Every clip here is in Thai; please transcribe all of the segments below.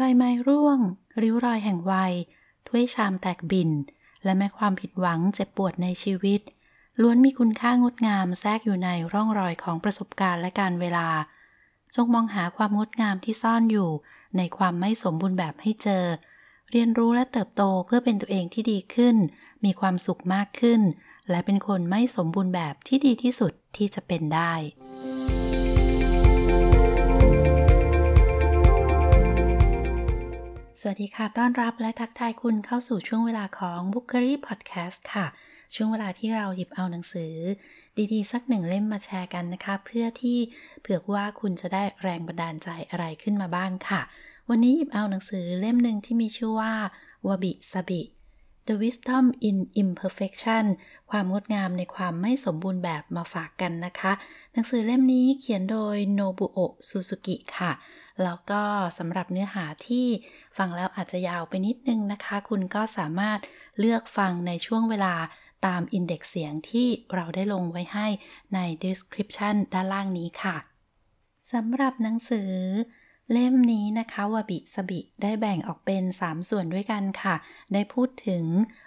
ใบไม้ร่วง ริ้วรอยแห่งวัย ถ้วยชามแตกบิน และแม้ความผิดหวังเจ็บปวดในชีวิต ล้วนมีคุณค่างดงามแทรกอยู่ในร่องรอยของประสบการณ์และการเวลา จงมองหาความงดงามที่ซ่อนอยู่ในความไม่สมบูรณ์แบบให้เจอ เรียนรู้และเติบโตเพื่อเป็นตัวเองที่ดีขึ้น มีความสุขมากขึ้น และเป็นคนไม่สมบูรณ์แบบที่ดีที่สุดที่จะเป็นได้สวัสดีค่ะ ต้อนรับและทักทายคุณเข้าสู่ช่วงเวลาของ b o o k e r y Podcast ค่ะ ช่วงเวลาที่เราหยิบเอาหนังสือ ดี ๆ สักหนึ่งเล่มมาแชร์กันนะคะ เพื่อที่เผื่อว่าคุณจะได้แรงบันดาลใจอะไรขึ้นมาบ้างค่ะ วันนี้หยิบเอาหนังสือเล่มหนึ่งที่มีชื่อว่าวบิสบิ The Wisdom in Imperfection ความงดงามในความไม่สมบูรณ์แบบมาฝากกันนะคะ หนังสือเล่มนี้เขียนโดยโนบุโอะซูซูกิค่ะแล้วก็สำหรับเนื้อหาที่ฟังแล้วอาจจะยาวไปนิดนึงนะคะ คุณก็สามารถเลือกฟังในช่วงเวลาตามอินเด็กซ์เสียงที่เราได้ลงไว้ให้ใน description ด้านล่างนี้ค่ะสำหรับหนังสือ เล่มนี้นะคะวบิสบิได้แบ่งออกเป็น 3 ส่วนด้วยกันค่ะ ได้พูดถึง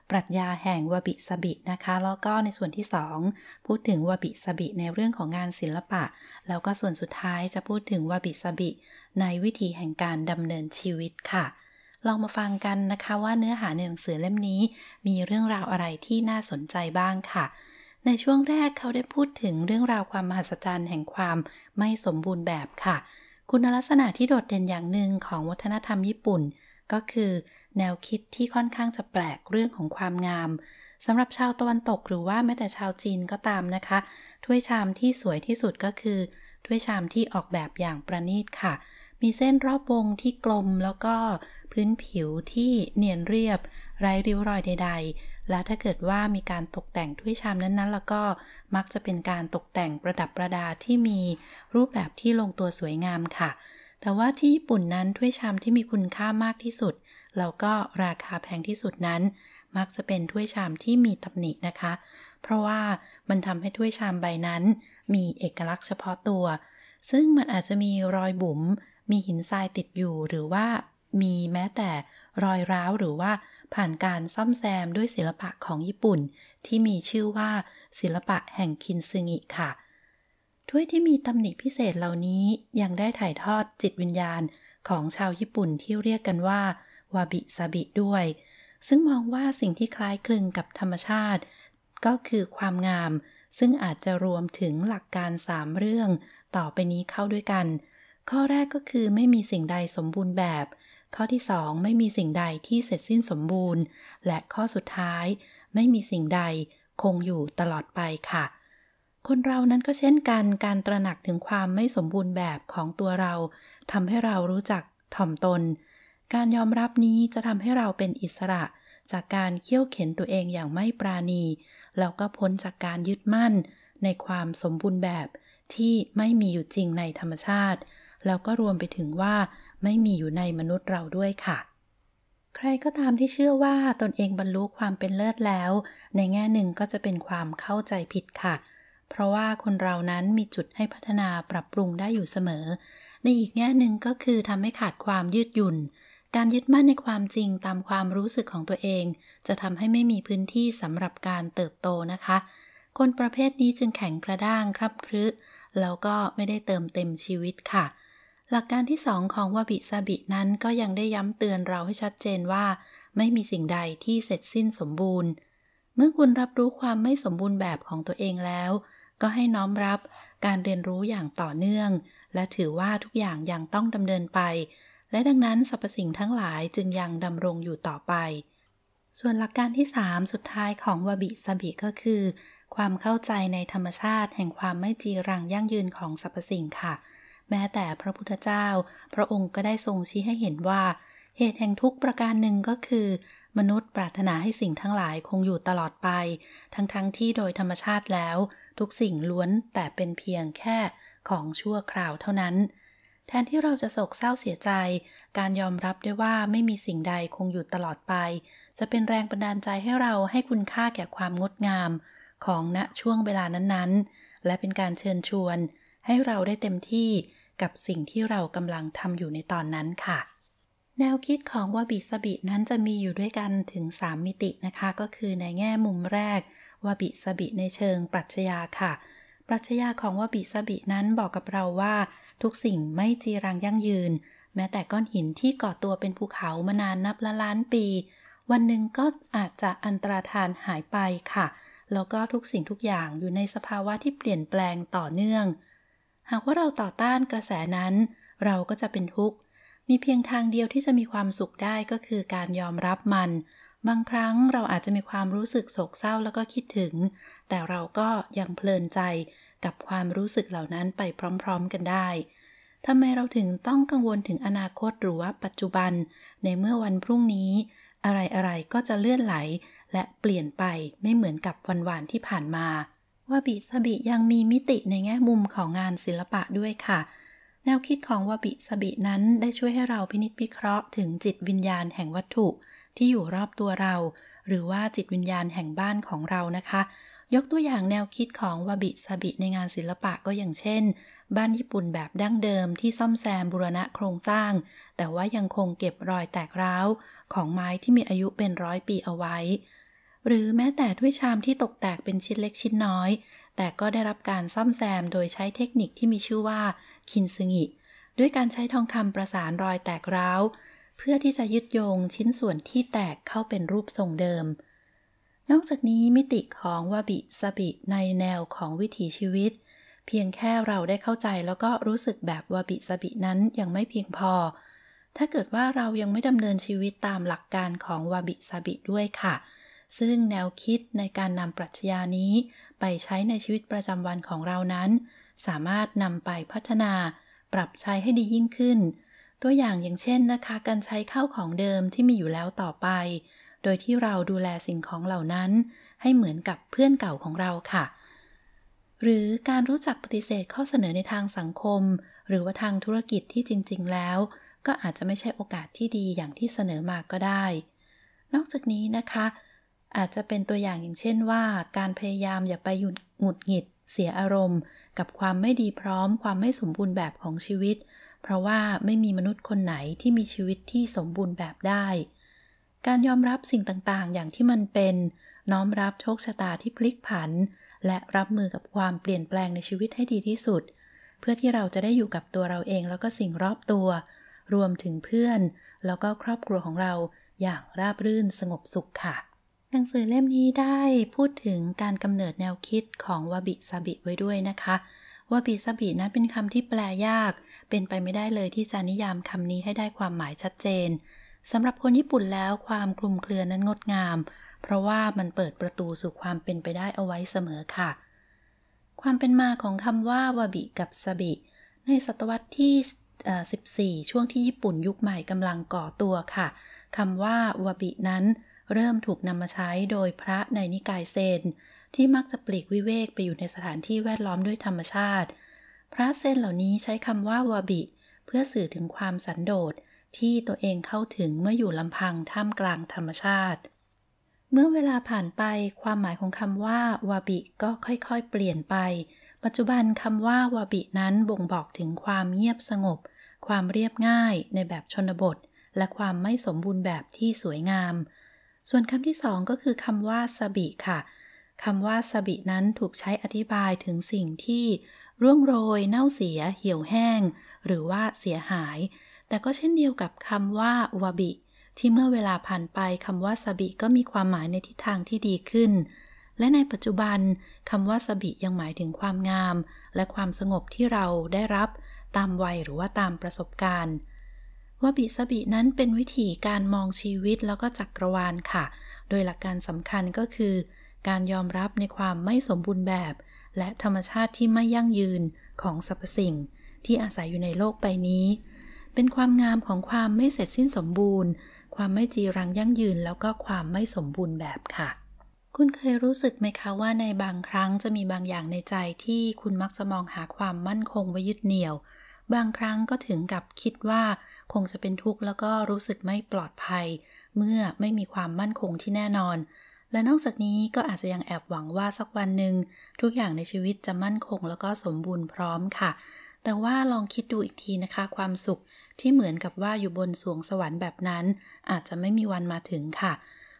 ปรัชญาแห่งวบิสบินะคะ แล้วก็ในส่วนที่ 2 พูดถึงวบิสบิในเรื่องของงานศิลปะ แล้วก็ส่วนสุดท้ายจะพูดถึงวบิสบิในวิถีแห่งการดำเนินชีวิตค่ะ ลองมาฟังกันนะคะว่าเนื้อหาในหนังสือเล่มนี้มีเรื่องราวอะไรที่น่าสนใจบ้างค่ะ ในช่วงแรกเขาได้พูดถึงเรื่องราวความมหัศจรรย์แห่งความไม่สมบูรณ์แบบค่ะ คุณลักษณะที่โดดเด่นอย่างหนึ่งของวัฒนธรรมญี่ปุ่น ก็คือ แนวคิดที่ค่อนข้างจะแปลกเรื่องของความงามสำหรับชาวตะวันตกหรือว่าแม้แต่ชาวจีนก็ตามนะคะ ถ้วยชามที่สวยที่สุดก็คือ ถ้วยชามที่ออกแบบอย่างประณีตค่ะมีเส้นรอบวงที่กลมแล้วก็พื้นผิวที่เนียนเรียบไร้ริ้วรอยใดๆ และถ้าเกิดว่ามีการตกแต่งถ้วยชามนั้นๆ แล้วก็มักจะเป็นการตกแต่งประดับประดาที่มีรูปแบบที่ลงตัวสวยงามค่ะ แต่ว่าที่ญี่ปุ่นนั้นถ้วยชามที่มีคุณค่ามากที่สุด แล้วก็ราคาแพงที่สุดนั้น มักจะเป็นถ้วยชามที่มีตำหนินะคะ เพราะว่ามันทำให้ถ้วยชามใบนั้น มีเอกลักษณ์เฉพาะตัว ซึ่งมันอาจจะมีรอยบุ๋มมีหินทรายติดอยู่หรือว่ามีแม้แต่รอยร้าวหรือว่าผ่านการซ่อมแซมด้วยศิลปะของญี่ปุ่นที่มีชื่อว่า ศิลปะแห่งคินซึงิค่ะถ้วยที่มีตำหนิพิเศษเหล่านี้ยังได้ถ่ายทอดจิตวิญญาณของชาวญี่ปุ่นที่เรียกกันว่า วาบิซาบิด้วย ซึ่งมองว่าสิ่งที่คล้ายคลึงกับธรรมชาติ ก็คือความงาม ซึ่งอาจจะรวมถึงหลักการสามเรื่อง ต่อไปนี้เข้าด้วยกันข้อแรกก็คือไม่มีสิ่งใดสมบูรณ์แบบ ข้อที่ 2 ไม่มีสิ่งใดที่เสร็จสิ้นสมบูรณ์ และข้อสุดท้ายไม่มีสิ่งใดคงอยู่ตลอดไปค่ะ คนเรานั้นก็เช่นกัน การตระหนักถึงความไม่สมบูรณ์แบบของตัวเราทำให้เรารู้จักถ่อมตน การยอมรับนี้จะทำให้เราเป็นอิสระ จากการเคี่ยวเข็นตัวเองอย่างไม่ปราณี แล้วก็พ้นจากการยึดมั่น ในความสมบูรณ์แบบที่ไม่มีอยู่จริงในธรรมชาติแล้วก็รวมไปถึงว่าไม่มีอยู่ในมนุษย์เราด้วยค่ะ ใครก็ตามที่เชื่อว่าตนเองบรรลุความเป็นเลิศแล้ว ในแง่หนึ่งก็จะเป็นความเข้าใจผิดค่ะ เพราะว่าคนเรานั้นมีจุดให้พัฒนาปรับปรุงได้อยู่เสมอ ในอีกแง่หนึ่งก็คือทำให้ขาดความยืดหยุ่น การยึดมั่นในความจริงตามความรู้สึกของตัวเอง จะทำให้ไม่มีพื้นที่สำหรับการเติบโตนะคะ คนประเภทนี้จึงแข็งกระด้างครับครึแล้วก็ไม่ได้เติมเต็มชีวิตค่ะเหลักการที่สองของวบิซาบินั้นก็ยังได้ย้ำ เตือนเราให้ชัดเจนว่า ไม่มีสิ่งใดที่เสร็จสิ้นสมบูรณ์ เมื่อคุณรับรู้ความไม่สมบูรณ์แบบของตัวเองแล้ว ก็ให้น้อมรับการเรียนรู้อย่างต่อเนื่อง และถือว่าทุกอย่างยังต้องดำเนินไป และดังนั้นสรรพสิ่งทั้งหลายจึงยังดำรงอยู่ต่อไป ส่วนหลักการที่ 3 สุดท้ายของวบิซาบิก็คือ ความเข้าใจในธรรมชาติ แห่งความไม่จีรังยั่งยืนของสรรพสิ่งค่ะแม้แต่พระพุทธเจ้า พระองค์ก็ได้ทรงชี้ให้เห็นว่า เหตุแห่งทุกประการหนึ่งก็คือ มนุษย์ปรารถนาให้สิ่งทั้งหลายคงอยู่ตลอดไป ทั้งๆทที่โดยธรรมชาติแล้ว ทุกสิ่งล้วนแต่เป็นเพียงแค่ของชั่วคราวเท่านั้น แทนที่เราจะโศกเศร้าเสียใจ การยอมรับด้ว่าไม่มีสิ่งใดคงอยู่ตลอดไป จะเป็นแรงบันดาลใจให้เราให้คุณค่าแก่ความงดงาม ของณช่วงเวลานั้นๆ และเป็นการเชิญชวน ให้เราได้เต็มที่กับสิ่งที่เรากำลังทำอยู่ในตอนนั้นค่ะ แนวคิดของวาบิสบินั้นจะมีอยู่ด้วยกันถึง 3 มิตินะคะ ก็คือในแง่มุมแรกวาบิสบิในเชิงปรัชญาค่ะปรัชญาของวาบิสบินั้นบอกกับเราว่าทุกสิ่งไม่จีรังยั่งยืน แม้แต่ก้อนหินที่ก่อตัวเป็นภูเขามานานนับละล้านปี วันหนึ่งก็อาจจะอันตรธานหายไปค่ะแล้วก็ทุกสิ่งทุกอย่างอยู่ในสภาวะที่เปลี่ยนแปลงต่อเนื่องหากว่าเราต่อต้านกระแสนั้น เราก็จะเป็นทุกข์มีเพียงทางเดียวที่จะมีความสุขได้ก็คือการยอมรับมัน บางครั้งเราอาจจะมีความรู้สึกโศกเศร้าแล้วก็คิดถึง แต่เราก็ยังเพลินใจกับความรู้สึกเหล่านั้นไปพร้อม ๆกันได้ทำไมเราถึงต้องกังวลถึงอนาคตหรือว่า ปัจจุบัน ในเมื่อวันพรุ่งนี้ อะไรๆ ก็จะเลื่อนไหลและเปลี่ยนไปไม่เหมือนกับวันวานที่ผ่านมาวาบิสบิยังมีมิติในแง่มุมของงานศิลปะด้วยค่ะ แนวคิดของวาบิสบินั้นได้ช่วยให้เราพินิจพิเคราะห์ถึงจิตวิญญาณแห่งวัตถุที่อยู่รอบตัวเราหรือว่าจิตวิญญาณแห่งบ้านของเรานะคะ ยกตัวอย่างแนวคิดของวาบิสบิในงานศิลปะก็อย่างเช่น บ้านญี่ปุ่นแบบดั้งเดิมที่ซ่อมแซมบูรณะโครงสร้าง แต่ว่ายังคงเก็บรอยแตกร้าวของไม้ที่มีอายุเป็นร้อยปีเอาไว้หรือแม้แต่ถ้วยชามที่ตกแตกเป็นชิ้นเล็กชิ้นน้อย แต่ก็ได้รับการซ่อมแซมโดยใช้เทคนิคที่มีชื่อว่าคินซึงิด้วยการใช้ทองคำประสานรอยแตกร้าวเพื่อที่จะยึดโยงชิ้นส่วนที่แตกเข้าเป็นรูปทรงเดิม นอกจากนี้มิติของวาบิสบิในแนวของวิถีชีวิต เพียงแค่เราได้เข้าใจแล้วก็รู้สึกแบบวาบิสบินั้นยังไม่เพียงพอ ถ้าเกิดว่าเรายังไม่ดำเนินชีวิตตามหลักการของวาบิสบิด้วยค่ะซึ่งแนวคิดในการนำปรัชญานี้ ไปใช้ในชีวิตประจำวันของเรานั้น สามารถนำไปพัฒนา ปรับใช้ให้ดียิ่งขึ้น ตัวอย่างอย่างเช่นนะคะการใช้ข้าวของเดิมที่มีอยู่แล้วต่อไป โดยที่เราดูแลสิ่งของเหล่านั้น ให้เหมือนกับเพื่อนเก่าของเราค่ะ หรือการรู้จักปฏิเสธข้อเสนอในทางสังคม หรือว่าทางธุรกิจที่จริงๆ แล้ว ก็อาจจะไม่ใช่โอกาสที่ดีอย่างที่เสนอมาก็ได้ นอกจากนี้นะคะอาจจะเป็นตัวอย่างอย่างเช่นว่า การพยายามอย่าไปหยุดหงุดหงิดเสียอารมณ์ กับความไม่ดีพร้อมความไม่สมบูรณ์แบบของชีวิต เพราะว่าไม่มีมนุษย์คนไหนที่มีชีวิตที่สมบูรณ์แบบได้ การยอมรับสิ่งต่างๆอย่างที่มันเป็นน้อมรับโชคชะตาที่พลิกผัน และรับมือกับความเปลี่ยนแปลงในชีวิตให้ดีที่สุด เพื่อที่เราจะได้อยู่กับตัวเราเองแล้วก็สิ่งรอบตัว รวมถึงเพื่อน แล้วก็ครอบครัวของเราอย่างราบรื่นสงบสุขค่ะหนังสือเล่มนี้ได้พูดถึงการกำเนิดแนวคิดของวาบิซาบิ ไว้ด้วยนะคะวาบิซาบินั้นเป็นคำที่แปลยาก เป็นไปไม่ได้เลยที่จะนิยามคำนี้ให้ได้ความหมายชัดเจน สำหรับคนญี่ปุ่นแล้วความคลุมเครือนั้นงดงาม เพราะว่ามันเปิดประตูสู่ความเป็นไปได้เอาไว้เสมอค่ะ ความเป็นมาของคำว่าวาบิ กับซาบิ ในศตวรรษที่ 14 ช่วงที่ญี่ปุ่นยุคใหม่กำลังก่อตัวค่ะคำว่าวาบินั้นเริ่มถูกนำมาใช้โดยพระในนิกายเซนที่มักจะปลีกวิเวกไปอยู่ในสถานที่แวดล้อมด้วยธรรมชาติ พระเซนเหล่านี้ใช้คำว่าวาบิ เพื่อสื่อถึงความสันโดษที่ตัวเองเข้าถึงเมื่ออยู่ลำพังท่ามกลางธรรมชาติ เมื่อเวลาผ่านไปความหมายของคำว่าวาบิก็ค่อย ๆ เปลี่ยนไป ปัจจุบันคำว่าวาบินั้นบ่งบอกถึงความเงียบสงบ ความเรียบง่ายในแบบชนบท และความไม่สมบูรณ์แบบที่สวยงามส่วนคำที่สองก็คือคำว่าสบิค่ะคำว่าสบินั้นถูกใช้อธิบายถึงสิ่งที่ร่วงโรยเน่าเสียเหี่ยวแห้งหรือว่าเสียหาย แต่ก็เช่นเดียวกับคำว่าวบิ ที่เมื่อเวลาผ่านไปคำว่าสบิก็มีความหมายในทิศทางที่ดีขึ้น และในปัจจุบันคำว่าสบิยังหมายถึงความงาม และความสงบที่เราได้รับตามวัยหรือว่าตามประสบการณ์ว่าบิสบินั้นเป็นวิธีการมองชีวิตแล้วก็จักรวาลค่ะ โดยหลักการสำคัญก็คือการยอมรับในความไม่สมบูรณ์แบบ และธรรมชาติที่ไม่ยั่งยืนของสรรพสิ่ง ที่อาศัยอยู่ในโลกใบนี้ เป็นความงามของความไม่เสร็จสิ้นสมบูรณ์ ความไม่จีรังยั่งยืนแล้วก็ความไม่สมบูรณ์แบบค่ะ คุณเคยรู้สึกไหมคะว่า ในบางครั้งจะมีบางอย่างในใจที่คุณมักจะมองหาความมั่นคงไว้ยึดเหนี่ยวบางครั้งก็ถึงกับคิดว่าคงจะเป็นทุกข์ แล้วก็รู้สึกไม่ปลอดภัย เมื่อไม่มีความมั่นคงที่แน่นอน และนอกจากนี้ก็อาจจะยังแอบหวังว่าสักวันหนึ่ง ทุกอย่างในชีวิตจะมั่นคงแล้วก็สมบูรณ์พร้อมค่ะ แต่ว่าลองคิดดูอีกทีนะคะ ความสุขที่เหมือนกับว่าอยู่บนสวงสวรรค์แบบนั้น อาจจะไม่มีวันมาถึงค่ะ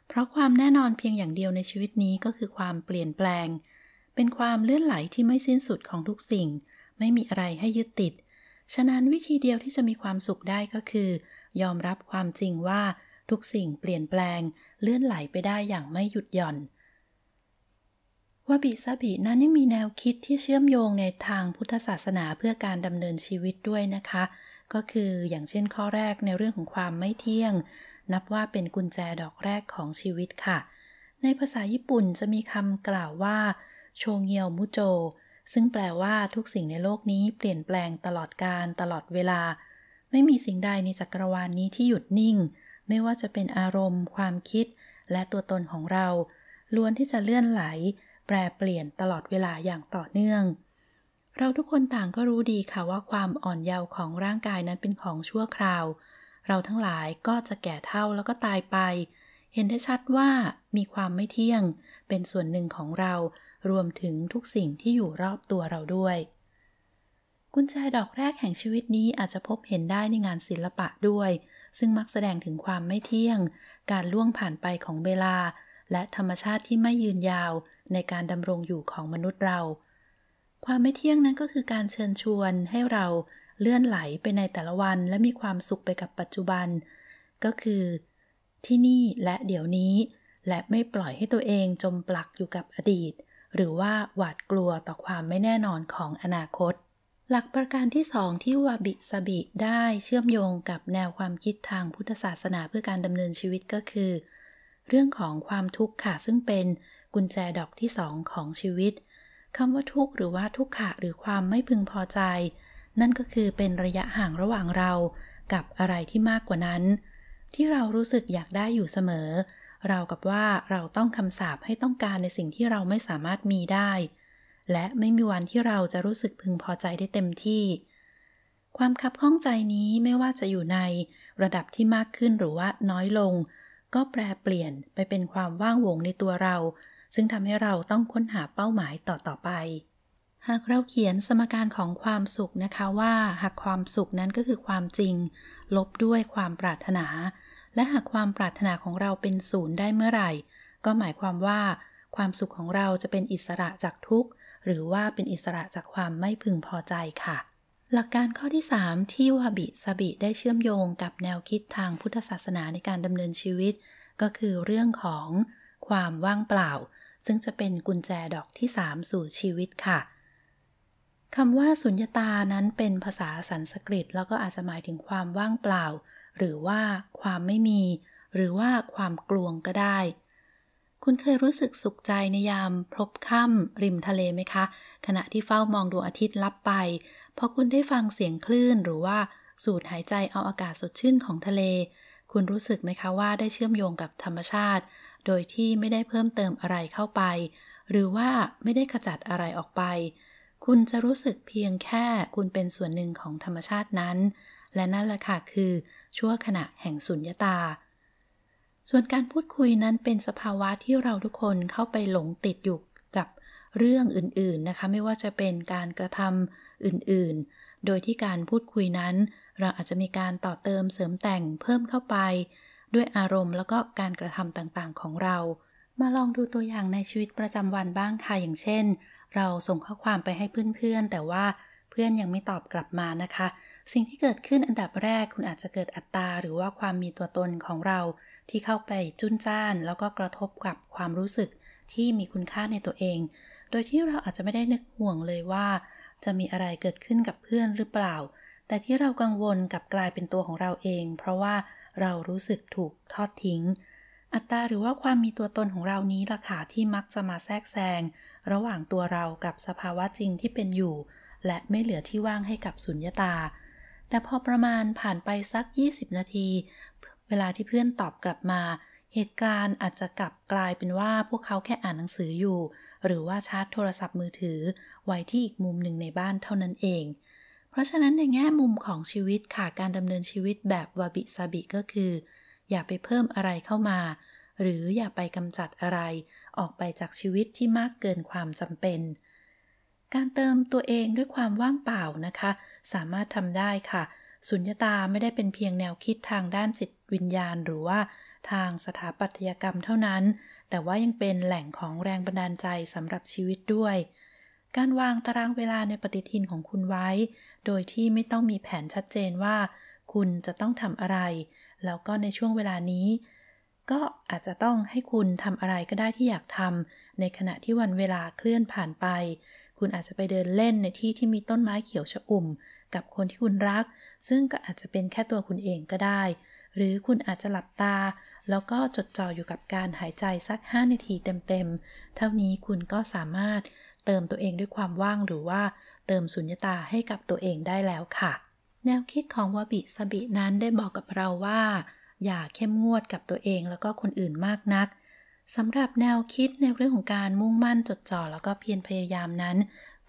เพราะความแน่นอนเพียงอย่างเดียวในชีวิตนี้ก็คือความเปลี่ยนแปลง เป็นความเลื่อนไหลที่ไม่สิ้นสุดของทุกสิ่ง ไม่มีอะไรให้ยึดติดฉะนั้นวิธีเดียวที่จะมีความสุขได้ก็คือ ยอมรับความจริงว่าทุกสิ่งเปลี่ยนแปลงเลื่อนไหลไปได้อย่างไม่หยุดหย่อนวบิสบินั้นยังมีแนวคิดที่เชื่อมโยงในทางพุทธศาสนาเพื่อการดำเนินชีวิตด้วยนะคะ ก็คืออย่างเช่นข้อแรกในเรื่องของความไม่เที่ยง นับว่าเป็นกุญแจดอกแรกของชีวิตค่ะ ในภาษาญี่ปุ่นจะมีคำกล่าวว่า โชเงียวมุโจซึ่งแปลว่าทุกสิ่งในโลกนี้เปลี่ยนแปลงตลอดการตลอดเวลา ไม่มีสิ่งใดในจักรวาลนนี้ที่หยุดนิ่ง ไม่ว่าจะเป็นอารมณ์ ความคิด และตัวตนของเราล้วนที่จะเลื่อนไหล แปรเปลี่ยนตลอดเวลาอย่างต่อเนื่อง เราทุกคนต่างก็รู้ดีค่ะว่าความอ่อนเยาว์ของร่างกายนั้นเป็นของชั่วคราว เราทั้งหลายก็จะแก่เท่าแล้วก็ตายไป เห็นได้ชัดว่ามีความไม่เที่ยง เป็นส่วนหนึ่งของเรารวมถึงทุกสิ่งที่อยู่รอบตัวเราด้วย กุญแจดอกแรกแห่งชีวิตนี้อาจจะพบเห็นได้ในงานศิลปะด้วย ซึ่งมักแสดงถึงความไม่เที่ยง การล่วงผ่านไปของเวลา และธรรมชาติที่ไม่ยืนยาวในการดำรงอยู่ของมนุษย์เรา ความไม่เที่ยงนั้นก็คือการเชิญชวนให้เราเลื่อนไหลไปในแต่ละวัน และมีความสุขไปกับปัจจุบัน ก็คือ ที่นี่และเดี๋ยวนี้ และไม่ปล่อยให้ตัวเองจมปลักอยู่กับอดีตหรือว่าหวาดกลัวต่อความไม่แน่นอนของอนาคต หลักประการที่สองที่วาบิสบิได้เชื่อมโยงกับแนวความคิดทางพุทธศาสนาเพื่อการดำเนินชีวิตก็คือ เรื่องของความทุกข์ค่ะซึ่งเป็น กุญแจดอกที่สองของชีวิตคำว่าทุกข์หรือว่าทุกขะหรือความไม่พึงพอใจ นั่นก็คือเป็นระยะห่างระหว่างเรากับอะไรที่มากกว่านั้น ที่เรารู้สึกอยากได้อยู่เสมอเรากับว่าเราต้องคำสาปให้ต้องการในสิ่งที่เราไม่สามารถมีได้ และไม่มีวันที่เราจะรู้สึกพึงพอใจได้เต็มที่ ความขับข้องใจนี้ไม่ว่าจะอยู่ใน ระดับที่มากขึ้นหรือว่าน้อยลง ก็แปรเปลี่ยนไปเป็นความว่างวงในตัวเรา ซึ่งทำให้เราต้องค้นหาเป้าหมายต่อต่อไป หากเราเขียนสมการของความสุขนะคะว่า หากความสุขนั้นก็คือความจริง ลบด้วยความปรารถนาและหากความปรารถนาของเราเป็นศูนย์ได้เมื่อไหร่ ก็หมายความว่าความสุขของเราจะเป็นอิสระจากทุกข์ หรือว่าเป็นอิสระจากความไม่พึงพอใจค่ะ หลักการข้อที่3ที่วาบิสบิได้เชื่อมโยงกับแนวคิดทางพุทธศาสนาในการดำเนินชีวิต ก็คือเรื่องของ ความว่างเปล่า ซึ่งจะเป็นกุญแจดอกที่ 3 สู่ชีวิตค่ะคำว่าสุญญตานั้นเป็นภาษาสันสกฤต แล้วก็อาจจะหมายถึงความว่างเปล่าหรือว่าความไม่มี หรือว่าความกลวงก็ได้ คุณเคยรู้สึกสุขใจ ในยามพบค่ำริมทะเลไหมคะ ขณะที่เฝ้ามองดวงอาทิตย์ลับไปพอคุณได้ฟังเสียงคลื่นหรือว่าสูดหายใจเอาอากาศสดชื่นของทะเล คุณรู้สึกไหมคะว่าได้เชื่อมโยงกับธรรมชาติ โดยที่ไม่ได้เพิ่มเติมอะไรเข้าไป หรือว่าไม่ได้ขจัดอะไรออกไป คุณจะรู้สึกเพียงแค่คุณเป็นส่วนหนึ่งของธรรมชาตินั้นและนั่นแหละค่ะคือชั่วขณะแห่งสุญญตา ส่วนการพูดคุยนั้นเป็นสภาวะที่เราทุกคนเข้าไปหลงติดอยู่กับเรื่องอื่นๆนะคะ ไม่ว่าจะเป็นการกระทำอื่นๆ โดยที่การพูดคุยนั้น เราอาจจะมีการต่อเติมเสริมแต่งเพิ่มเข้าไป ด้วยอารมณ์แล้วก็การกระทำต่างๆของเรา มาลองดูตัวอย่างในชีวิตประจำวันบ้างค่ะอย่างเช่น เราส่งข้อความไปให้เพื่อนๆ แต่ว่าเพื่อนยังไม่ตอบกลับมานะคะสิ่งที่เกิดขึ้นอันดับแรกคุณอาจจะเกิดอัตราหรือว่าความมีตัวตนของเราที่เข้าไปจุนจ้านแล้วก็กระทบกับความรู้สึกที่มีคุณค่าในตัวเอง โดยที่เราอาจจะไม่ได้นึกห่วงเลยว่าจะมีอะไรเกิดขึ้นกับเพื่อนหรือเปล่า แต่ที่เรากังวลกับกลายเป็นตัวของเราเองเพราะว่าเรารู้สึกถูกทอดทิ้ง อัตราหรือว่าความมีตัวตนของเรานี้ล่ะค่ะที่มักจะมาแทรกแซงระหว่างตัวเรากับสภาวะจริงที่เป็นอยู่ และไม่เหลือที่ว่างให้กับสุญญตาแต่พอประมาณผ่านไปสัก 20 นาที เวลาที่เพื่อนตอบกลับมา เหตุการณ์อาจจะกลับกลายเป็นว่าพวกเขาแค่อ่านหนังสืออยู่ หรือว่าชาร์จโทรศัพท์มือถือ ไว้ที่อีกมุมหนึ่งในบ้านเท่านั้นเอง เพราะฉะนั้นในแง่มุมของชีวิตค่ะการดำเนินชีวิตแบบวาบิซาบิก็คือ อย่าไปเพิ่มอะไรเข้ามา หรืออย่าไปกำจัดอะไร ออกไปจากชีวิตที่มากเกินความจำเป็นการเติมตัวเองด้วยความว่างเปล่านะคะ สามารถทำได้ค่ะ สุญญตาไม่ได้เป็นเพียงแนวคิดทางด้านจิตวิญญาณหรือว่า ทางสถาปัตยกรรมเท่านั้น แต่ว่ายังเป็นแหล่งของแรงบันดาลใจสำหรับชีวิตด้วย การวางตารางเวลาในปฏิทินของคุณไว้ โดยที่ไม่ต้องมีแผนชัดเจนว่า คุณจะต้องทำอะไร แล้วก็ในช่วงเวลานี้ ก็อาจจะต้องให้คุณทำอะไรก็ได้ที่อยากทำในขณะที่วันเวลาเคลื่อนผ่านไปคุณอาจจะไปเดินเล่นในที่ที่ มีต้นไม้เขียวชอุ่ม กับคนที่คุณรัก ซึ่งก็อาจจะเป็นแค่ตัวคุณเองก็ได้ หรือคุณอาจจะหลับตา แล้วก็จดจ่ออยู่กับการหายใจสัก5นาทีเต็มๆ เท่านี้คุณก็สามารถเติมตัวเองด้วยความว่างหรือว่าเติมสุญญตาให้กับตัวเองได้แล้วค่ะ แนวคิดของวบิสบิ นั้นได้บอกกับเราว่า อย่าเข้มงวดกับตัวเองแล้วก็คนอื่นมากนักสำหรับแนวคิดในเรื่องของการมุ่งมั่นจดจ่อแล้วก็เพียรพยายามนั้น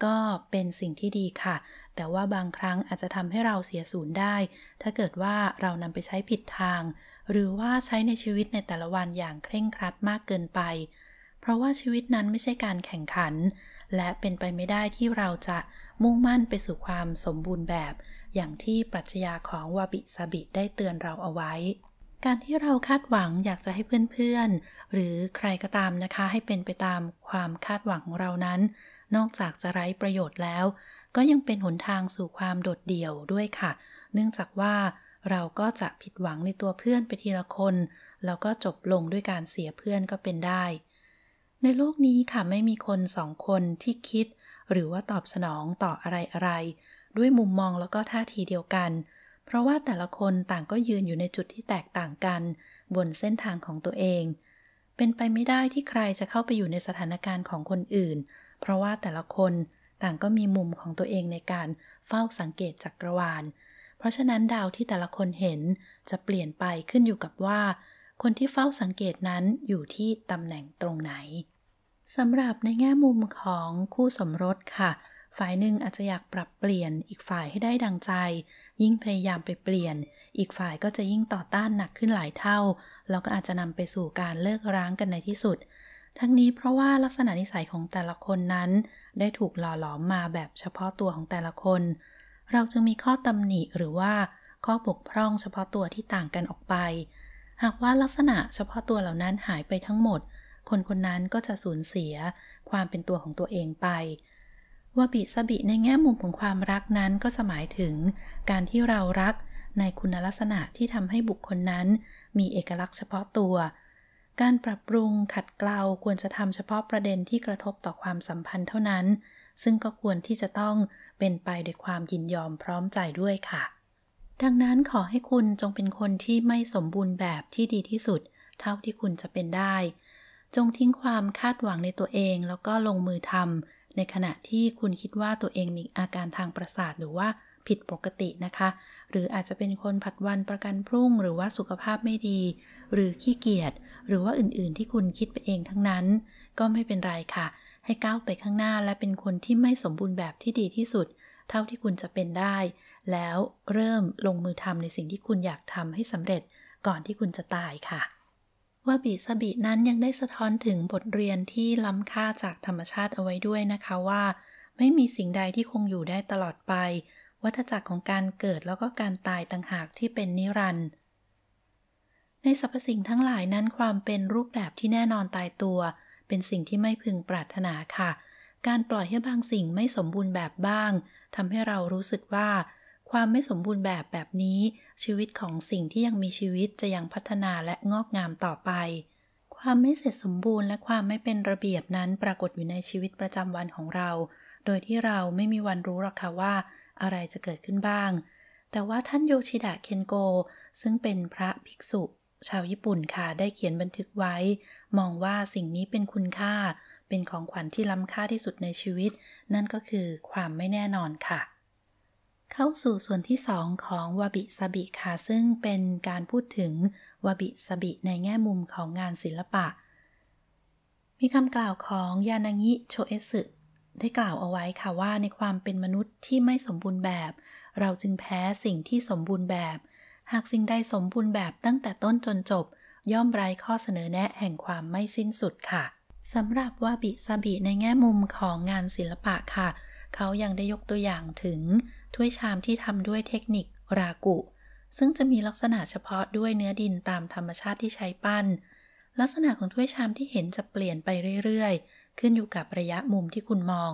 ก็เป็นสิ่งที่ดีค่ะ แต่ว่าบางครั้งอาจจะทำให้เราเสียศูนย์ได้ ถ้าเกิดว่าเรานำไปใช้ผิดทาง หรือว่าใช้ในชีวิตในแต่ละวันอย่างเคร่งครัดมากเกินไป เพราะว่าชีวิตนั้นไม่ใช่การแข่งขัน และเป็นไปไม่ได้ที่เราจะมุ่งมั่นไปสู่ความสมบูรณ์แบบ อย่างที่ปรัชญาของวาบิสบิได้เตือนเราเอาไว้การที่เราคาดหวังอยากจะให้เพื่อน ๆ หรือใครก็ตามนะคะให้เป็นไปตามความคาดหวังของเรานั้น นอกจากจะไร้ประโยชน์แล้ว ก็ยังเป็นหนทางสู่ความโดดเดี่ยวด้วยค่ะ เนื่องจากว่าเราก็จะผิดหวังในตัวเพื่อนไปทีละคน แล้วก็จบลงด้วยการเสียเพื่อนก็เป็นได้ ในโลกนี้ค่ะไม่มีคนสองคนที่คิด หรือว่าตอบสนองต่ออะไรอะไรด้วยมุมมองแล้วก็ท่าทีเดียวกันเพราะว่าแต่ละคนต่างก็ยืนอยู่ในจุดที่แตกต่างกัน บนเส้นทางของตัวเอง เป็นไปไม่ได้ที่ใครจะเข้าไปอยู่ในสถานการณ์ของคนอื่น เพราะว่าแต่ละคนต่างก็มีมุมของตัวเองในการเฝ้าสังเกตจักรวาล เพราะฉะนั้นดาวที่แต่ละคนเห็นจะเปลี่ยนไปขึ้นอยู่กับว่า คนที่เฝ้าสังเกตนั้นอยู่ที่ตำแหน่งตรงไหนสำหรับในแง่มุมของคู่สมรสค่ะ ฝ่ายหนึ่งอาจจะอยากปรับเปลี่ยนอีกฝ่ายให้ได้ดังใจยิ่งพยายามไปเปลี่ยน อีกฝ่ายก็จะยิ่งต่อต้านหนักขึ้นหลายเท่า แล้วก็อาจจะนำไปสู่การเลิกร้างกันในที่สุด ทั้งนี้เพราะว่าลักษณะนิสัยของแต่ละคนนั้น ได้ถูกหล่อหลอมมาแบบเฉพาะตัวของแต่ละคน เราจึงมีข้อตำหนิหรือว่าข้อบกพร่องเฉพาะตัวที่ต่างกันออกไป หากว่าลักษณะเฉพาะตัวเหล่านั้นหายไปทั้งหมด คนคนนั้นก็จะสูญเสียความเป็นตัวของตัวเองไปว่าบิสบิในแง่มุมของความรักนั้นก็จะหมายถึงการที่เรารักในคุณลักษณะที่ทำให้บุคคลนั้นมีเอกลักษณ์เฉพาะตัว การปรับปรุงขัดเกลาควรจะทำเฉพาะประเด็นที่กระทบต่อความสัมพันธ์เท่านั้น ซึ่งก็ควรที่จะต้องเป็นไปด้วยความยินยอมพร้อมใจด้วยค่ะ ดังนั้นขอให้คุณจงเป็นคนที่ไม่สมบูรณ์แบบที่ดีที่สุดเท่าที่คุณจะเป็นได้ จงทิ้งความคาดหวังในตัวเองแล้วก็ลงมือทำในขณะที่คุณคิดว่าตัวเองมีอาการทางประสาทหรือว่าผิดปกตินะคะ หรืออาจจะเป็นคนผัดวันประกันพรุ่งหรือว่าสุขภาพไม่ดี หรือขี้เกียจหรือว่าอื่นๆ ที่คุณคิดไปเองทั้งนั้น ก็ไม่เป็นไรค่ะ ให้ก้าวไปข้างหน้าและเป็นคนที่ไม่สมบูรณ์แบบที่ดีที่สุด เท่าที่คุณจะเป็นได้ แล้วเริ่มลงมือทำในสิ่งที่คุณอยากทำให้สำเร็จก่อนที่คุณจะตายค่ะว่าบีสบินั้นยังได้สะท้อนถึงบทเรียนที่ล้ำค่าจากธรรมชาติเอาไว้ด้วยนะคะว่าไม่มีสิ่งใดที่คงอยู่ได้ตลอดไป วัฏจักรของการเกิดแล้วก็การตายต่างหากที่เป็นนิรันดร์ในสรรพสิ่งทั้งหลายนั้นความเป็นรูปแบบที่แน่นอนตายตัวเป็นสิ่งที่ไม่พึงปรารถนาค่ะ การปล่อยให้บางสิ่งไม่สมบูรณ์แบบบ้างทำให้เรารู้สึกว่าความไม่สมบูรณ์แบบแบบนี้ชีวิตของสิ่งที่ยังมีชีวิตจะยังพัฒนาและงอกงามต่อไป ความไม่เสร็จสมบูรณ์และความไม่เป็นระเบียบนั้นปรากฏอยู่ในชีวิตประจำวันของเรา โดยที่เราไม่มีวันรู้หรอกค่ะว่าอะไรจะเกิดขึ้นบ้าง แต่ว่าท่านโยชิดะเคนโก ซึ่งเป็นพระภิกษุ ชาวญี่ปุ่นค่ะได้เขียนบันทึกไว้มองว่าสิ่งนี้เป็นคุณค่า เป็นของขวัญที่ล้ำค่าที่สุดในชีวิต นั่นก็คือความไม่แน่นอนค่ะเข้าสู่ส่วนที่ 2 ของวบิสบิค่ะซึ่งเป็นการพูดถึงวบิสบิในแง่มุมของงานศิลปะ มีคำกล่าวของ ยานางิโชเอสึได้กล่าวเอาไว้ค่ะว่า ในความเป็นมนุษย์ที่ไม่สมบูรณ์แบบ เราจึงแพ้สิ่งที่สมบูรณ์แบบ หากสิ่งใดสมบูรณ์แบบตั้งแต่ต้นจนจบ ย่อมไร้ข้อเสนอแนะแห่งความไม่สิ้นสุดค่ะสำหรับวบิสบิในแง่มุมของงานศิลปะค่ะ เขายังได้ยกตัวอย่างถึงถ้วยชามที่ทำด้วยเทคนิครากุ ซึ่งจะมีลักษณะเฉพาะด้วยเนื้อดินตามธรรมชาติที่ใช้ปั้น ลักษณะของถ้วยชามที่เห็นจะเปลี่ยนไปเรื่อยๆ ขึ้นอยู่กับระยะมุมที่คุณมอง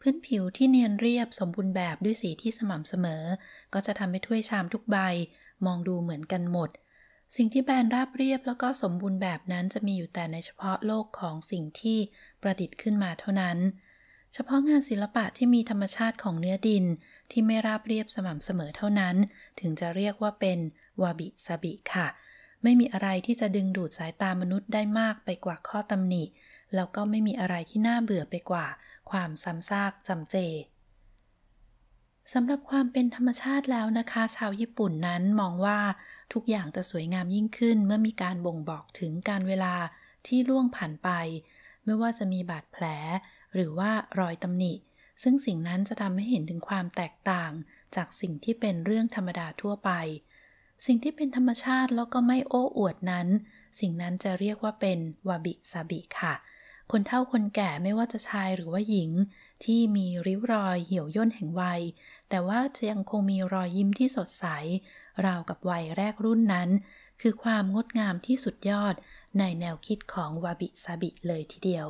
พื้นผิวที่เนียนเรียบสมบูรณ์แบบด้วยสีที่สม่ำเสมอ ก็จะทำให้ถ้วยชามทุกใบ มองดูเหมือนกันหมด สิ่งที่แบนราบเรียบแล้วก็สมบูรณ์แบบนั้นจะมีอยู่แต่ในเฉพาะโลกของสิ่งที่ประดิษฐ์ขึ้นมาเท่านั้น เฉพาะงานศิลปะที่มีธรรมชาติของเนื้อดินที่ไม่ราบเรียบสม่ำเสมอเท่านั้น ถึงจะเรียกว่าเป็นวาบิซาบิ ค่ะ ไม่มีอะไรที่จะดึงดูดสายตามนุษย์ได้มากไปกว่าข้อตำหนิ แล้วก็ไม่มีอะไรที่น่าเบื่อไปกว่า ความซ้ำซากจำเจสำหรับความเป็นธรรมชาติแล้วนะคะ ชาวญี่ปุ่นนั้นมองว่าทุกอย่างจะสวยงามยิ่งขึ้น เมื่อมีการบ่งบอกถึงการเวลาที่ล่วงผ่านไป ไม่ว่าจะมีบาดแผล หรือว่ารอยตำหนิซึ่งสิ่งนั้นจะทำให้เห็นถึงความแตกต่าง จากสิ่งที่เป็นเรื่องธรรมดาทั่วไป สิ่งที่เป็นธรรมชาติแล้วก็ไม่โอ้อวดนั้น สิ่งนั้นจะเรียกว่าเป็นวาบิซาบิค่ะ คนเฒ่าคนแก่ไม่ว่าจะชายหรือว่าหญิงที่มีริ้วรอยเหี่ยวย่นแห่งวัย แต่ว่าจะยังคงมีรอยยิ้มที่สดใส ราวกับวัยแรกรุ่นนั้น คือความงดงามที่สุดยอด ในแนวคิดของวาบิซาบิเลยทีเดียว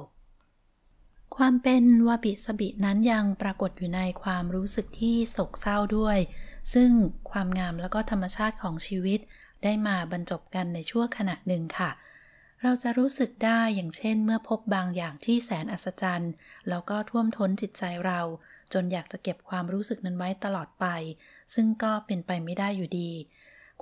ความเป็นวาบิสบินั้นยังปรากฏอยู่ในความรู้สึกที่โศกเศร้าด้วย ซึ่งความงามและก็ธรรมชาติของชีวิตได้มาบรรจบกันในชั่วขณะหนึ่งค่ะ เราจะรู้สึกได้อย่างเช่นเมื่อพบบางอย่างที่แสนอัศจรรย์แล้วก็ท่วมท้นจิตใจเรา จนอยากจะเก็บความรู้สึกนั้นไว้ตลอดไป ซึ่งก็เป็นไปไม่ได้อยู่ดี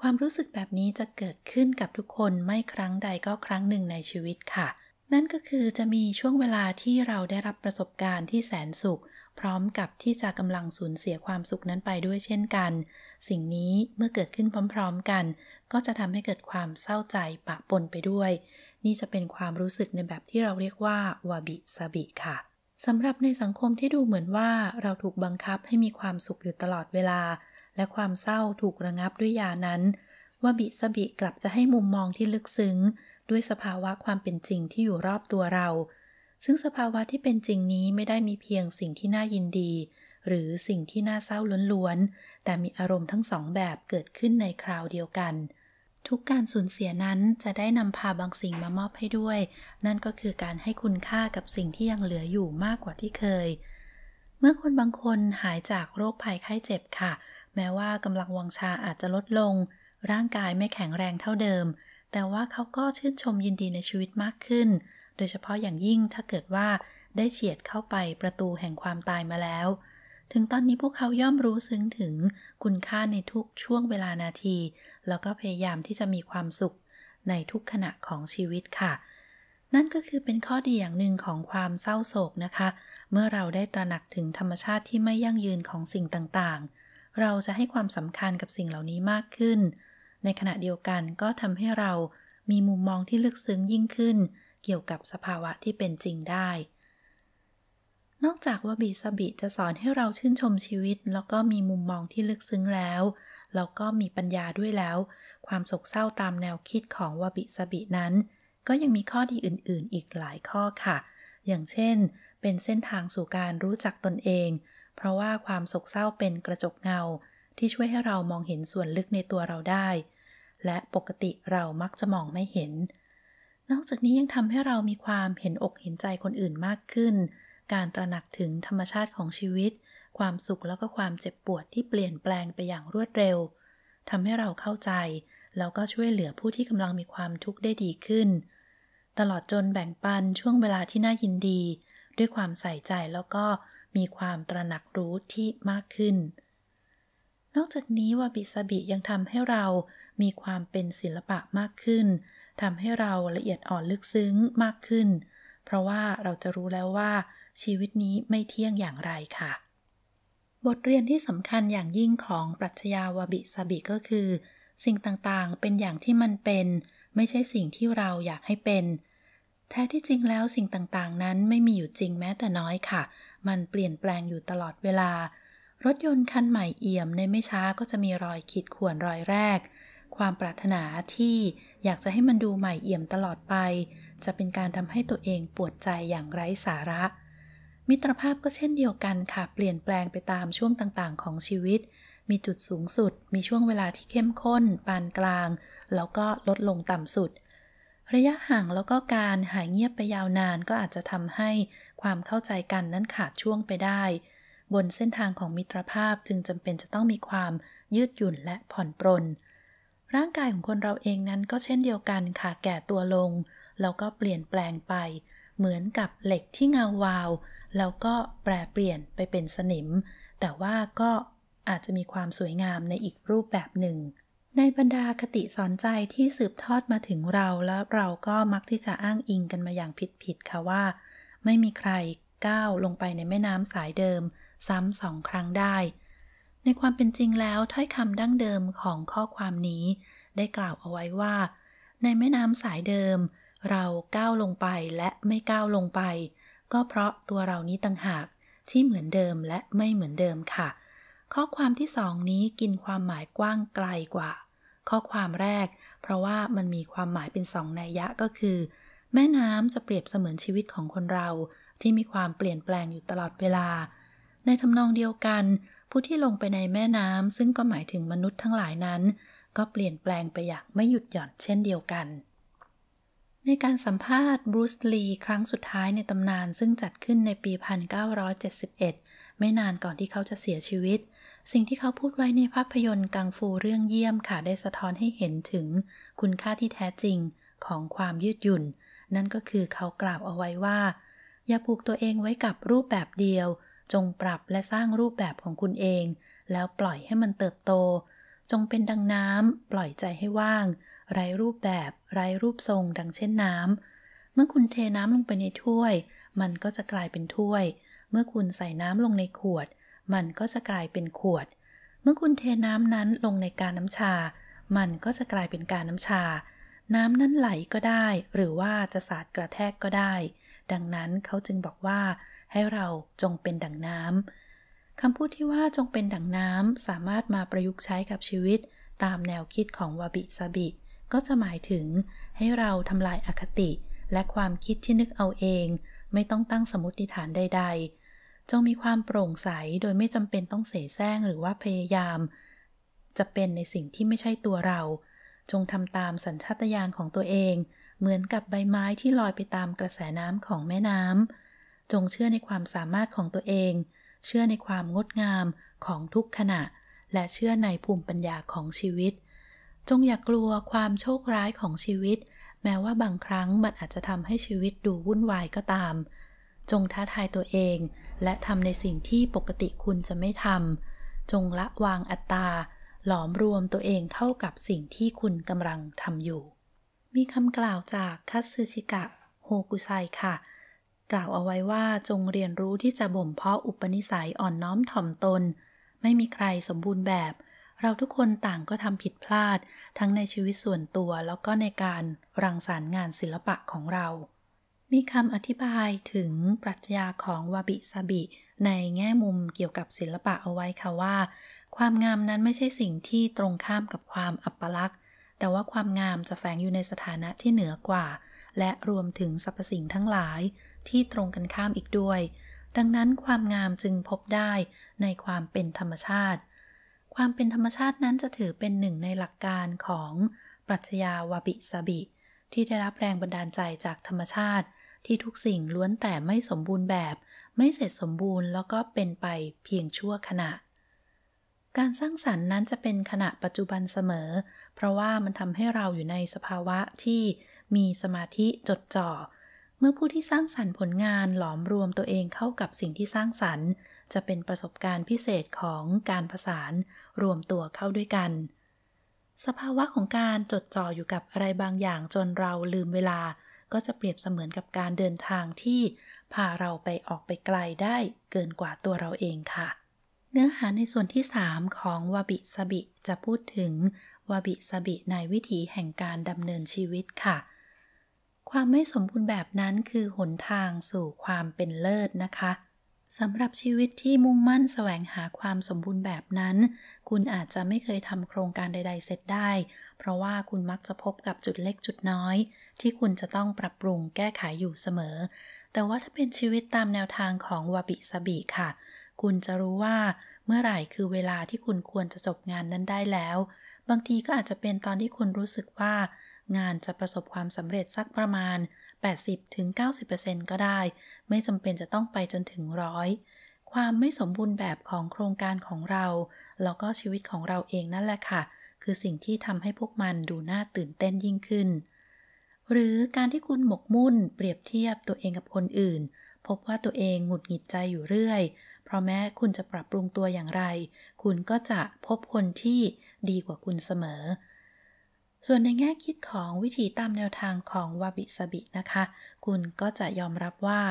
ความรู้สึกแบบนี้จะเกิดขึ้นกับทุกคนไม่ครั้งใดก็ครั้งหนึ่งในชีวิตค่ะเนั่นก็คือจะมีช่วงเวลาที่เราได้รับประสบการณ์ที่แสนสุข พร้อมกับที่จะกำลังสูญเสียความสุขนั้นไปด้วยเช่นกัน สิ่งนี้เมื่อเกิดขึ้นพร้อมๆกัน ก็จะทำให้เกิดความเศร้าใจปะปนไปด้วย นี่จะเป็นความรู้สึกในแบบที่เราเรียกว่าวาบิซาบิค่ะสำหรับในสังคมที่ดูเหมือนว่าเราถูกบังคับให้มีความสุขอยู่ตลอดเวลา และความเศร้าถูกระงับด้วยยานั้นวาบิซาบิกลับจะให้มุมมองที่ลึกซึ้งด้วยสภาวะความเป็นจริงที่อยู่รอบตัวเรา ซึ่งสภาวะที่เป็นจริงนี้ไม่ได้มีเพียงสิ่งที่น่ายินดี หรือสิ่งที่น่าเศร้าล้วนๆ แต่มีอารมณ์ทั้งสองแบบเกิดขึ้นในคราวเดียวกัน ทุกการสูญเสียนั้นจะได้นำพาบางสิ่งมามอบให้ด้วย นั่นก็คือการให้คุณค่ากับสิ่งที่ยังเหลืออยู่มากกว่าที่เคย เมื่อคนบางคนหายจากโรคภัยไข้เจ็บค่ะ แม้ว่ากำลังวังชาอาจจะลดลง ร่างกายไม่แข็งแรงเท่าเดิมแต่ว่าเขาก็ชื่นชมยินดีในชีวิตมากขึ้น โดยเฉพาะอย่างยิ่งถ้าเกิดว่าได้เฉียดเข้าไปประตูแห่งความตายมาแล้ว ถึงตอนนี้พวกเขาย่อมรู้ซึ้งถึงคุณค่าในทุกช่วงเวลานาที แล้วก็พยายามที่จะมีความสุขในทุกขณะของชีวิตค่ะ นั่นก็คือเป็นข้อดีอย่างหนึ่งของความเศร้าโศกนะคะ เมื่อเราได้ตระหนักถึงธรรมชาติที่ไม่ยั่งยืนของสิ่งต่างๆ เราจะให้ความสำคัญกับสิ่งเหล่านี้มากขึ้นในขณะเดียวกันก็ทำให้เรามีมุมมองที่ลึกซึ้งยิ่งขึ้น เกี่ยวกับสภาวะที่เป็นจริงได้ นอกจากว่าบีสบิจะสอนให้เราชื่นชมชีวิต แล้วก็มีมุมมองที่ลึกซึ้งแล้วแล้วก็มีปัญญาด้วยแล้ว ความโศกเศร้าตามแนวคิดของวบิสบินั้น ก็ยังมีข้อดีอื่นๆอีกหลายข้อค่ะ อย่างเช่น เป็นเส้นทางสู่การรู้จักตนเอง เพราะว่าความโศกเศร้าเป็นกระจกเงา ที่ช่วยให้เรามองเห็นส่วนลึกในตัวเราได้และปกติเรามักจะมองไม่เห็น นอกจากนี้ยังทำให้เรามีความเห็นอกเห็นใจคนอื่นมากขึ้น การตระหนักถึงธรรมชาติของชีวิต ความสุขแล้วก็ความเจ็บปวดที่เปลี่ยนแปลงไปอย่างรวดเร็วทำให้เราเข้าใจ แล้วก็ช่วยเหลือผู้ที่กำลังมีความทุกข์ได้ดีขึ้น ตลอดจนแบ่งปันช่วงเวลาที่น่ายินดี ด้วยความใส่ใจแล้วก็มีความตระหนักรู้ที่มากขึ้น นอกจากนี้วาบิสบิยังทำให้เรามีความเป็นศิลปะมากขึ้นทำให้เราละเอียดอ่อนลึกซึ้งมากขึ้น เพราะว่าเราจะรู้แล้วว่า ชีวิตนี้ไม่เที่ยงอย่างไรค่ะ บทเรียนที่สำคัญอย่างยิ่งของปรัชญาวบิสบิก็คือ สิ่งต่างๆ เป็นอย่างที่มันเป็น ไม่ใช่สิ่งที่เราอยากให้เป็น แท้ที่จริงแล้วสิ่งต่างๆนั้นไม่มีอยู่จริงแม้แต่น้อยค่ะ มันเปลี่ยนแปลงอยู่ตลอดเวลา รถยนต์คันใหม่เอี่ยมในไม่ช้าก็จะมีรอยขีดข่วนรอยแรกความปรารถนาที่อยากจะให้มันดูใหม่เอี่ยมตลอดไป จะเป็นการทำให้ตัวเองปวดใจอย่างไร้สาระ มิตรภาพก็เช่นเดียวกันค่ะ เปลี่ยนแปลงไปตามช่วงต่างๆ ของชีวิต มีจุดสูงสุด มีช่วงเวลาที่เข้มข้น ปานกลาง แล้วก็ลดลงต่ำสุด ระยะห่างแล้วก็การหายเงียบไปยาวนานก็อาจจะทำให้ความเข้าใจกันนั้นขาดช่วงไปได้ บนเส้นทางของมิตรภาพจึงจำเป็นจะต้องมีความยืดหยุ่นและผ่อนปรนร่างกายของคนเราเองนั้นก็เช่นเดียวกันค่ะแก่ตัวลงแล้วก็เปลี่ยนแปลงไป เหมือนกับเหล็กที่เงาวาว แล้วก็แปรเปลี่ยนไปเป็นสนิม แต่ว่าก็อาจจะมีความสวยงามในอีกรูปแบบหนึ่ง ในบรรดาคติสอนใจที่สืบทอดมาถึงเราแล้วเราก็มักที่จะอ้างอิงกันมาอย่างผิดๆค่ะว่า ไม่มีใครก้าวลงไปในแม่น้ำสายเดิมซ้ำสองครั้งได้ในความเป็นจริงแล้วถ้อยคำดั้งเดิมของข้อความนี้ ได้กล่าวเอาไว้ว่า ในแม่น้ำสายเดิม เราก้าวลงไปและไม่ก้าวลงไป ก็เพราะตัวเรานี้ต่างหากที่เหมือนเดิมและไม่เหมือนเดิมค่ะ ข้อความที่สองนี้กินความหมายกว้างไกลกว่า ข้อความแรก เพราะว่ามันมีความหมายเป็นสองนัยยะก็คือ แม่น้ำจะเปรียบเสมือนชีวิตของคนเราที่มีความเปลี่ยนแปลงอยู่ตลอดเวลา ในทำนองเดียวกันผู้ที่ลงไปในแม่น้ำซึ่งก็หมายถึงมนุษย์ทั้งหลายนั้น ก็เปลี่ยนแปลงไปอย่างไม่หยุดหย่อนเช่นเดียวกัน ในการสัมภาษณ์บรูซลีครั้งสุดท้ายในตำนานซึ่งจัดขึ้นในปี 1971 ไม่นานก่อนที่เขาจะเสียชีวิต สิ่งที่เขาพูดไว้ในภาพยนตร์กังฟูเรื่องเยี่ยมค่ะได้สะท้อนให้เห็นถึงคุณค่าที่แท้จริงของความยืดหยุ่น นั่นก็คือเขากล่าวเอาไว้ว่า อย่าผูกตัวเองไว้กับรูปแบบเดียวจงปรับและสร้างรูปแบบของคุณเอง แล้วปล่อยให้มันเติบโต จงเป็นดังน้ำปล่อยใจให้ว่าง ไร้รูปแบบ ไร้รูปทรงดังเช่นน้ำเมื่อคุณเทน้ำลงไปในถ้วย มันก็จะกลายเป็นถ้วย เมื่อคุณใส่น้ำลงในขวด มันก็จะกลายเป็นขวด เมื่อคุณเทน้ำนั้นลงในการน้ำชา มันก็จะกลายเป็นการน้ำชา น้ำนั้นไหลก็ได้ หรือว่าจะสาดกระแทกก็ได้ ดังนั้นเขาจึงบอกว่าให้เราจงเป็นดั่งน้ำ คำพูดที่ว่าจงเป็นดั่งน้ำสามารถมาประยุกต์ใช้กับชีวิต ตามแนวคิดของวาบิซาบิ ก็จะหมายถึง ให้เราทำลายอคติและความคิดที่นึกเอาเอง ไม่ต้องตั้งสมมติฐานใด ๆ จงมีความโปร่งใสโดยไม่จำเป็นต้องเสแสร้งหรือว่าพยายาม จะเป็นในสิ่งที่ไม่ใช่ตัวเรา จงทำตามสัญชาตญาณของตัวเอง เหมือนกับใบไม้ที่ลอยไปตามกระแสน้ำของแม่น้ำจงเชื่อในความสามารถของตัวเอง เชื่อในความงดงามของทุกขณะ และเชื่อในภูมิปัญญาของชีวิต จงอย่ากลัวความโชคร้ายของชีวิต แม้ว่าบางครั้งมันอาจจะทำให้ชีวิตดูวุ่นวายก็ตาม จงท้าทายตัวเอง และทำในสิ่งที่ปกติคุณจะไม่ทำจงละวางอัตตาหลอมรวมตัวเองเข้ากับสิ่งที่คุณกำลังทำอยู่ มีคำกล่าวจากคัตสึชิกะ โฮกุไซค่ะกล่าวเอาไว้ว่าจงเรียนรู้ที่จะบ่มเพาะอุปนิสัยอ่อนน้อมถ่อมตน ไม่มีใครสมบูรณ์แบบ เราทุกคนต่างก็ทำผิดพลาดทั้งในชีวิตส่วนตัวแล้วก็ในการรังสรรค์งานศิลปะของเรา มีคำอธิบายถึงปรัชญาของวาบิ ซาบิ ในแง่มุมเกี่ยวกับศิลปะเอาไว้ค่ะว่า ความงามนั้นไม่ใช่สิ่งที่ตรงข้ามกับความอัปลักษณ์แต่ว่าความงามจะแฝงอยู่ในสถานะที่เหนือกว่า และรวมถึงสรรพสิ่งทั้งหลายที่ตรงกันข้ามอีกด้วย ดังนั้นความงามจึงพบได้ในความเป็นธรรมชาติ ความเป็นธรรมชาตินั้นจะถือเป็นหนึ่งในหลักการของ ปรัชญาวาบิสบิ ที่ได้รับแรงบันดาลใจจากธรรมชาติ ที่ทุกสิ่งล้วนแต่ไม่สมบูรณ์แบบ ไม่เสร็จสมบูรณ์แล้วก็เป็นไปเพียงชั่วขณะ การสร้างสรรค์นั้นจะเป็นขณะปัจจุบันเสมอ เพราะว่ามันทำให้เราอยู่ในสภาวะที่มีสมาธิจดจ่อมื่อผู้ที่สร้างสรรค์ผลงานหลอมรวมตัวเองเข้ากับสิ่งที่สร้างสรรค์ จะเป็นประสบการณ์พิเศษของการผสานรวมตัวเข้าด้วยกัน สภาวะของการจดจ่ออยู่กับอะไรบางอย่างจนเราลืมเวลาก็จะเปรียบเสมือนกับการเดินทางที่พาเราไปออกไปไกลได้เกินกว่าตัวเราเองค่ะ เนื้อหาในส่วนที่ 3 ของวบิสบิจะพูดถึงวบิสบิในวิถีแห่งการดำเนินชีวิตค่ะความไม่สมบูรณ์แบบนั้นคือหนทางสู่ความเป็นเลิศนะคะ สำหรับชีวิตที่มุ่งมั่นแสวงหาความสมบูรณ์แบบนั้น คุณอาจจะไม่เคยทำโครงการ ใด ๆ เสร็จได้ เพราะว่าคุณมักจะพบกับจุดเล็กจุดน้อยที่คุณจะต้องปรับปรุงแก้ไขอยู่เสมอ แต่ว่าถ้าเป็นชีวิตตามแนวทางของวาบิสบีค่ะ คุณจะรู้ว่า เมื่อไหร่คือเวลาที่คุณควรจะจบงานนั้นได้แล้ว บางทีก็อาจจะเป็นตอนที่คุณรู้สึกว่างานจะประสบความสำเร็จสักประมาณ 80-90%ก็ได้ ไม่จำเป็นจะต้องไปจนถึงร้อย ความไม่สมบูรณ์แบบของโครงการของเรา แล้วก็ชีวิตของเราเองนั่นแหละค่ะ คือสิ่งที่ทำให้พวกมันดูน่าตื่นเต้นยิ่งขึ้น หรือการที่คุณหมกมุ่นเปรียบเทียบตัวเองกับคนอื่น พบว่าตัวเองหงุดหงิดใจอยู่เรื่อย เพราะแม้คุณจะปรับปรุงตัวอย่างไร คุณก็จะพบคนที่ดีกว่าคุณเสมอส่วนในแง่คิดของวิธีตามแนวทางของวาบิสบินะคะ คุณก็จะยอมรับว่า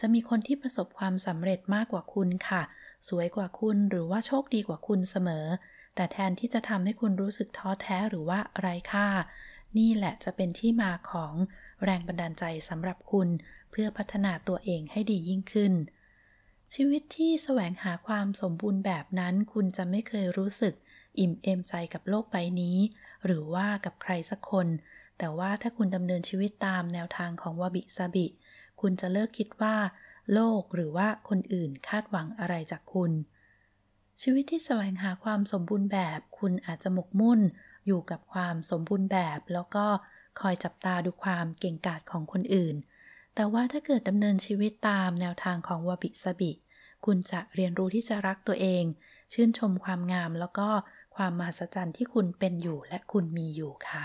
จะมีคนที่ประสบความสำเร็จมากกว่าคุณค่ะ สวยกว่าคุณหรือว่าโชคดีกว่าคุณเสมอ แต่แทนที่จะทำให้คุณรู้สึกท้อแท้หรือว่าไร้ค่า นี่แหละจะเป็นที่มาของแรงบันดาลใจสำหรับคุณ เพื่อพัฒนาตัวเองให้ดียิ่งขึ้น ชีวิตที่แสวงหาความสมบูรณ์แบบนั้นคุณจะไม่เคยรู้สึกอิ่มเอมใจกับโลก ใบนี้ หรือว่ากับใครสักคน แต่ว่าถ้าคุณดำเนินชีวิตตามแนวทางของวาบิซาบิ คุณจะเลิกคิดว่า โลกหรือว่าคนอื่นคาดหวังอะไรจากคุณ ชีวิตที่แสวงหาความสมบูรณ์แบบ คุณอาจจะหมกมุ่นอยู่กับความสมบูรณ์แบบ แล้วก็คอยจับตาดูความเก่งกาจของคนอื่น แต่ว่าถ้าเกิดดำเนินชีวิตตามแนวทางของวาบิซาบิ คุณจะเรียนรู้ที่จะรักตัวเองชื่นชมความงามแล้วก็ความมหัศจรรย์ที่คุณเป็นอยู่และคุณมีอยู่ค่ะ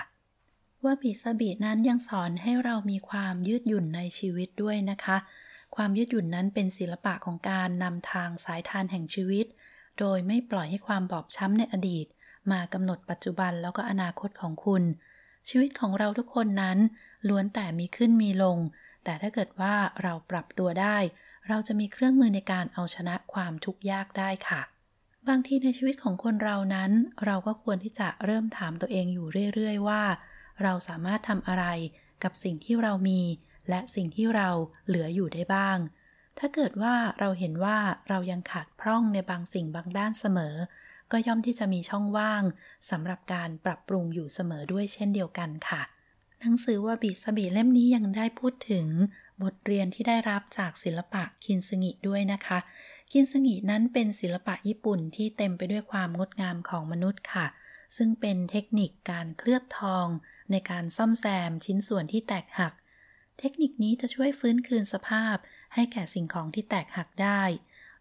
ว่าบีสบีนั้นยังสอนให้เรามีความยืดหยุ่นในชีวิตด้วยนะคะ ความยืดหยุ่นนั้นเป็นศิลปะของการนำทางสายทานแห่งชีวิต โดยไม่ปล่อยให้ความบอบช้ำในอดีต มากำหนดปัจจุบันแล้วก็อนาคตของคุณ ชีวิตของเราทุกคนนั้น ล้วนแต่มีขึ้นมีลง แต่ถ้าเกิดว่าเราปรับตัวได้ เราจะมีเครื่องมือในการเอาชนะความทุกข์ยากได้ค่ะบางทีในชีวิตของคนเรานั้น เราก็ควรที่จะเริ่มถามตัวเองอยู่เรื่อย ๆ ว่า เราสามารถทำอะไรกับสิ่งที่เรามี และสิ่งที่เราเหลืออยู่ได้บ้าง ถ้าเกิดว่าเราเห็นว่าเรายังขาดพร่องในบางสิ่งบางด้านเสมอ ก็ย่อมที่จะมีช่องว่างสำหรับการปรับปรุงอยู่เสมอด้วยเช่นเดียวกันค่ะ หนังสือว่าบีสบีเล่มนี้ยังได้พูดถึง บทเรียนที่ได้รับจากศิลปะคินซงิด้วยนะคะคินซึงินั้นเป็นศิลปะญี่ปุ่นที่เต็มไปด้วยความงดงามของมนุษย์ค่ะ ซึ่งเป็นเทคนิคการเคลือบทอง ในการซ่อมแซมชิ้นส่วนที่แตกหัก เทคนิคนี้จะช่วยฟื้นคืนสภาพให้แก่สิ่งของที่แตกหักได้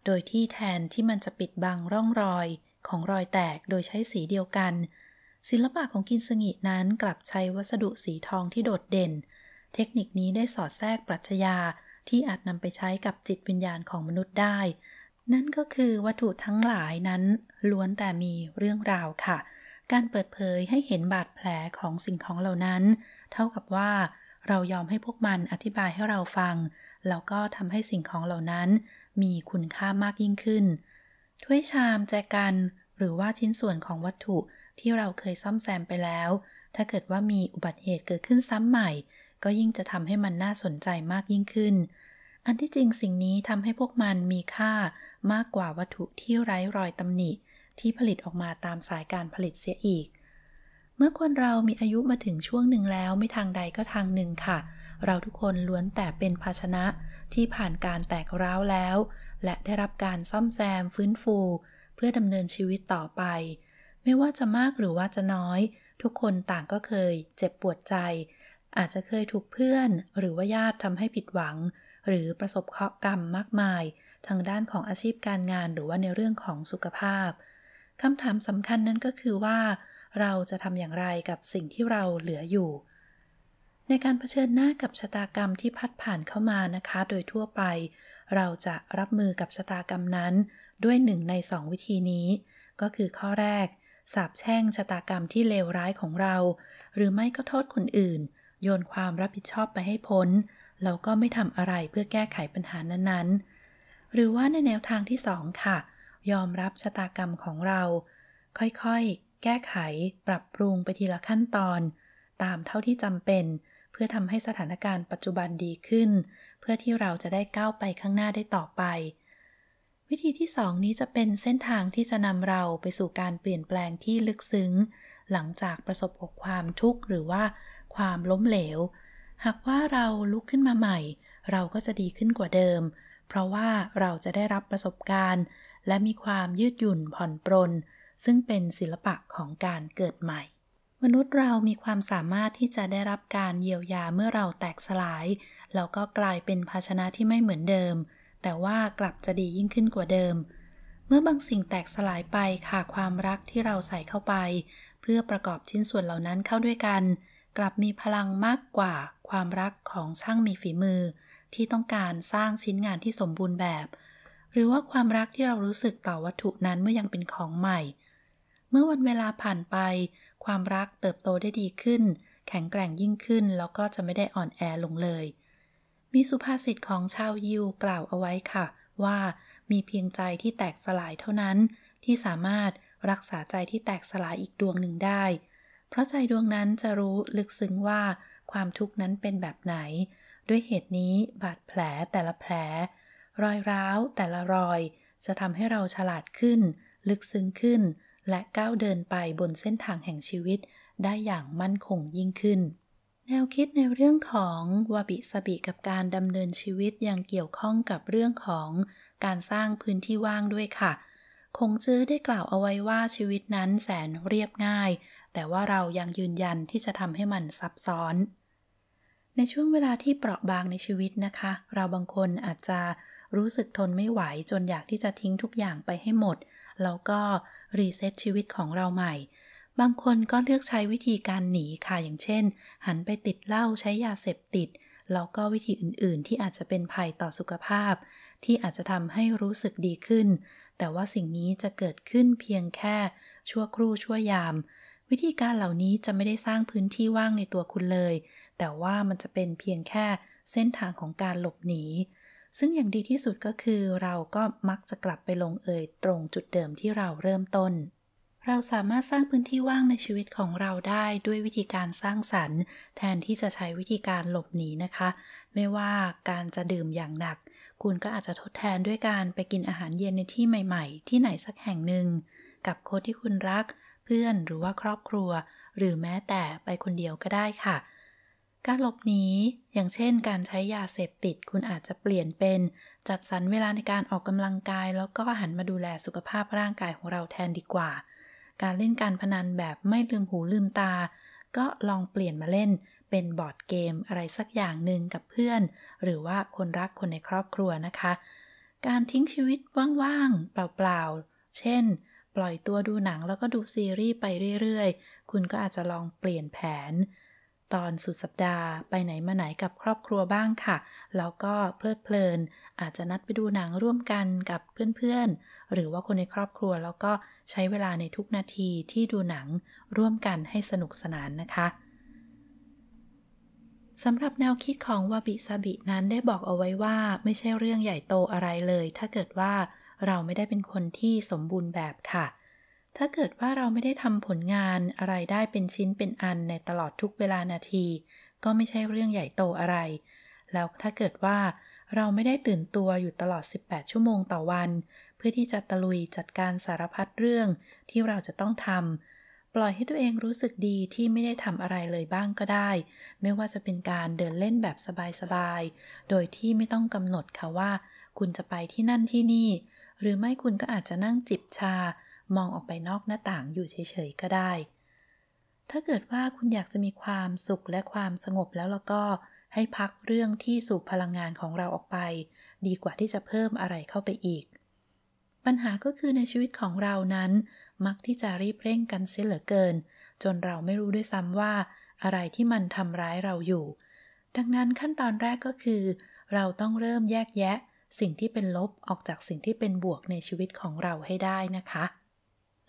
โดยที่แทนที่มันจะปิดบังร่องรอยของรอยแตกโดยใช้สีเดียวกัน ศิลปะของกินสงินั้นกลับใช้วัสดุสีทองที่โดดเด่น เทคนิคนี้ได้สอดแทรกปรัชญาที่อาจนำไปใช้กับจิตวิญญาณของมนุษย์ได้นั่นก็คือวัตถุทั้งหลายนั้น ล้วนแต่มีเรื่องราวค่ะ การเปิดเผยให้เห็นบาดแผลของสิ่งของเหล่านั้น เท่ากับว่าเรายอมให้พวกมันอธิบายให้เราฟัง แล้วก็ทำให้สิ่งของเหล่านั้น มีคุณค่ามากยิ่งขึ้นถ้วยชามแจกัน หรือว่าชิ้นส่วนของวัตถุที่เราเคยซ่อมแซมไปแล้ว ถ้าเกิดว่ามีอุบัติเหตุเกิดขึ้นซ้ำใหม่ ก็ยิ่งจะทำให้มันน่าสนใจมากยิ่งขึ้นอันที่จริงสิ่งนี้ทำให้พวกมันมีค่ามากกว่าวัตถุที่ไร้รอยตำหนิที่ผลิตออกมาตามสายการผลิตเสียอีก เมื่อคนเรามีอายุมาถึงช่วงหนึ่งแล้ว ไม่ทางใดก็ทางหนึ่งค่ะ เราทุกคนล้วนแต่เป็นภาชนะที่ผ่านการแตกร้าวแล้ว และได้รับการซ่อมแซมฟื้นฟู เพื่อดำเนินชีวิตต่อไป ไม่ว่าจะมากหรือว่าจะน้อย ทุกคนต่างก็เคย เจ็บปวดใจ อาจจะเคยถูกเพื่อน หรือว่าญาติทำให้ผิดหวังหรือประสบเคราะห์กรรมมากมาย ทางด้านของอาชีพการงานหรือว่าในเรื่องของสุขภาพคำถามสำคัญนั้นก็คือว่า เราจะทำอย่างไรกับสิ่งที่เราเหลืออยู่ ในการเผชิญหน้ากับชะตากรรมที่พัดผ่านเข้ามานะคะ โดยทั่วไป เราจะรับมือกับชะตากรรมนั้น ด้วยหนึ่งในสองวิธีนี้ ก็คือข้อแรก สาบแช่งชะตากรรมที่เลวร้ายของเรา หรือไม่ก็โทษคนอื่น โยนความรับผิดชอบไปให้พ้นเราก็ไม่ทำอะไรเพื่อแก้ไขปัญหานั้นๆ หรือว่าในแนวทางที่สองค่ะ ยอมรับชะตากรรมของเรา ค่อยๆ แก้ไขปรับปรุงไปทีละขั้นตอน ตามเท่าที่จำเป็น เพื่อทำให้สถานการณ์ปัจจุบันดีขึ้น เพื่อที่เราจะได้ก้าวไปข้างหน้าได้ต่อไป วิธีที่สองนี้จะเป็นเส้นทางที่จะนำเราไปสู่การเปลี่ยนแปลงที่ลึกซึ้ง หลังจากประสบกับความทุกข์หรือว่าความล้มเหลวหากว่าเราลุกขึ้นมาใหม่ เราก็จะดีขึ้นกว่าเดิม เพราะว่าเราจะได้รับประสบการณ์ และมีความยืดหยุ่นผ่อนปรนซึ่งเป็นศิลปะของการเกิดใหม่ มนุษย์เรามีความสามารถที่จะได้รับการเยียวยาเมื่อเราแตกสลาย แล้วก็กลายเป็นภาชนะที่ไม่เหมือนเดิม แต่ว่ากลับจะดียิ่งขึ้นกว่าเดิม เมื่อบางสิ่งแตกสลายไปค่ะความรักที่เราใส่เข้าไป เพื่อประกอบชิ้นส่วนเหล่านั้นเข้าด้วยกัน กลับมีพลังมากกว่าความรักของช่างมีฝีมือ ที่ต้องการสร้างชิ้นงานที่สมบูรณ์แบบ หรือว่าความรักที่เรารู้สึกต่อวัตถุนั้นเมื่อยังเป็นของใหม่ เมื่อวันเวลาผ่านไป ความรักเติบโตได้ดีขึ้น แข็งแกร่งยิ่งขึ้นแล้วก็จะไม่ได้อ่อนแอลงเลย มีสุภาษิตของชาวยิวกล่าวเอาไว้ค่ะ ว่ามีเพียงใจที่แตกสลายเท่านั้น ที่สามารถรักษาใจที่แตกสลายอีกดวงหนึ่งได้ เพราะใจดวงนั้นจะรู้ลึกซึ้งว่าความทุกข์นั้นเป็นแบบไหน ด้วยเหตุนี้บาดแผลแต่ละแผล รอยร้าว แต่ละรอย จะทำให้เราฉลาดขึ้น ลึกซึ้งขึ้น และก้าวเดินไปบนเส้นทางแห่งชีวิต ได้อย่างมั่นคงยิ่งขึ้น แนวคิดในเรื่องของวาบิสบิกับการดำเนินชีวิตยังเกี่ยวข้องกับเรื่องของการสร้างพื้นที่ว่างด้วยค่ะ คงจื้อได้กล่าวเอาไว้ว่าชีวิตนั้นแสนเรียบง่ายแต่ว่าเรายังยืนยันที่จะทำให้มันซับซ้อน ในช่วงเวลาที่เปราะบางในชีวิตนะคะ เราบางคนอาจจะรู้สึกทนไม่ไหว จนอยากที่จะทิ้งทุกอย่างไปให้หมด แล้วก็รีเซ็ตชีวิตของเราใหม่ บางคนก็เลือกใช้วิธีการหนีค่ะ อย่างเช่น หันไปติดเหล้าใช้ยาเสพติด แล้วก็วิธีอื่นๆ ที่อาจจะเป็นภัยต่อสุขภาพ ที่อาจจะทำให้รู้สึกดีขึ้น แต่ว่าสิ่งนี้จะเกิดขึ้นเพียงแค่ ชั่วครู่ชั่วยามวิธีการเหล่านี้จะไม่ได้สร้างพื้นที่ว่างในตัวคุณเลย แต่ว่ามันจะเป็นเพียงแค่เส้นทางของการหลบหนี ซึ่งอย่างดีที่สุดก็คือเราก็มักจะกลับไปลงเอยตรงจุดเดิมที่เราเริ่มต้น เราสามารถสร้างพื้นที่ว่างในชีวิตของเราได้ด้วยวิธีการสร้างสรรค์แทนที่จะใช้วิธีการหลบหนีนะคะ ไม่ว่าการจะดื่มอย่างหนัก คุณก็อาจจะทดแทนด้วยการไปกินอาหารเย็นในที่ใหม่ๆ ที่ไหนสักแห่งหนึ่งกับคนที่คุณรักเพื่อน หรือว่าครอบครัว หรือแม้แต่ไปคนเดียวก็ได้ค่ะการหลบหนีอย่างเช่น การใช้ยาเสพติด คุณอาจจะเปลี่ยนเป็น จัดสรรเวลาในการออกกำลังกาย แล้วก็หันมาดูแลสุขภาพร่างกายของเราแทนดีกว่า การเล่นการพนันแบบไม่ลืมหูลืมตา ก็ลองเปลี่ยนมาเล่น เป็นบอร์ดเกม อะไรสักอย่างหนึ่งกับเพื่อน หรือว่าคนรักคนในครอบครัวนะคะ การทิ้งชีวิตว่างๆเปล่าๆเช่นปล่อยตัวดูหนังแล้วก็ดูซีรีส์ไปเรื่อยๆ คุณก็อาจจะลองเปลี่ยนแผน ตอนสุดสัปดาห์ไปไหนมาไหนกับครอบครัวบ้างค่ะ แล้วก็เพลิดเพลิน อาจจะนัดไปดูหนังร่วมกันกับเพื่อนๆ หรือว่าคนในครอบครัวแล้วก็ใช้เวลาในทุกนาทีที่ดูหนังร่วมกันให้สนุกสนานนะคะ สำหรับแนวคิดของวาบิซาบิ นั้นได้บอกเอาไว้ว่า ไม่ใช่เรื่องใหญ่โตอะไรเลย ถ้าเกิดว่าเราไม่ได้เป็นคนที่สมบูรณ์แบบค่ะ ถ้าเกิดว่าเราไม่ได้ทำผลงานอะไรได้เป็นชิ้นเป็นอันในตลอดทุกเวลานาที ก็ไม่ใช่เรื่องใหญ่โตอะไร แล้วถ้าเกิดว่าเราไม่ได้ตื่นตัวอยู่ตลอด 18 ชั่วโมงต่อวัน เพื่อที่จะตะลุยจัดการสารพัดเรื่องที่เราจะต้องทำปล่อยให้ตัวเองรู้สึกดีที่ไม่ได้ทำอะไรเลยบ้างก็ได้ ไม่ว่าจะเป็นการเดินเล่นแบบสบายๆ โดยที่ไม่ต้องกำหนดค่ะว่า คุณจะไปที่นั่นที่นี่หรือไม่คุณก็อาจจะนั่งจิบชา มองออกไปนอกหน้าต่างอยู่เฉยๆก็ได้ ถ้าเกิดว่าคุณอยากจะมีความสุขและความสงบแล้วแล้วก็ ให้พักเรื่องที่สูบพลังงานของเราออกไป ดีกว่าที่จะเพิ่มอะไรเข้าไปอีก ปัญหาก็คือในชีวิตของเรานั้น มักที่จะรีบเร่งกันเสียเหลือเกิน จนเราไม่รู้ด้วยซ้ำว่า อะไรที่มันทำร้ายเราอยู่ ดังนั้นขั้นตอนแรกก็คือ เราต้องเริ่มแยกแยะสิ่งที่เป็นลบออกจากสิ่งที่เป็นบวกในชีวิตของเราให้ได้นะคะ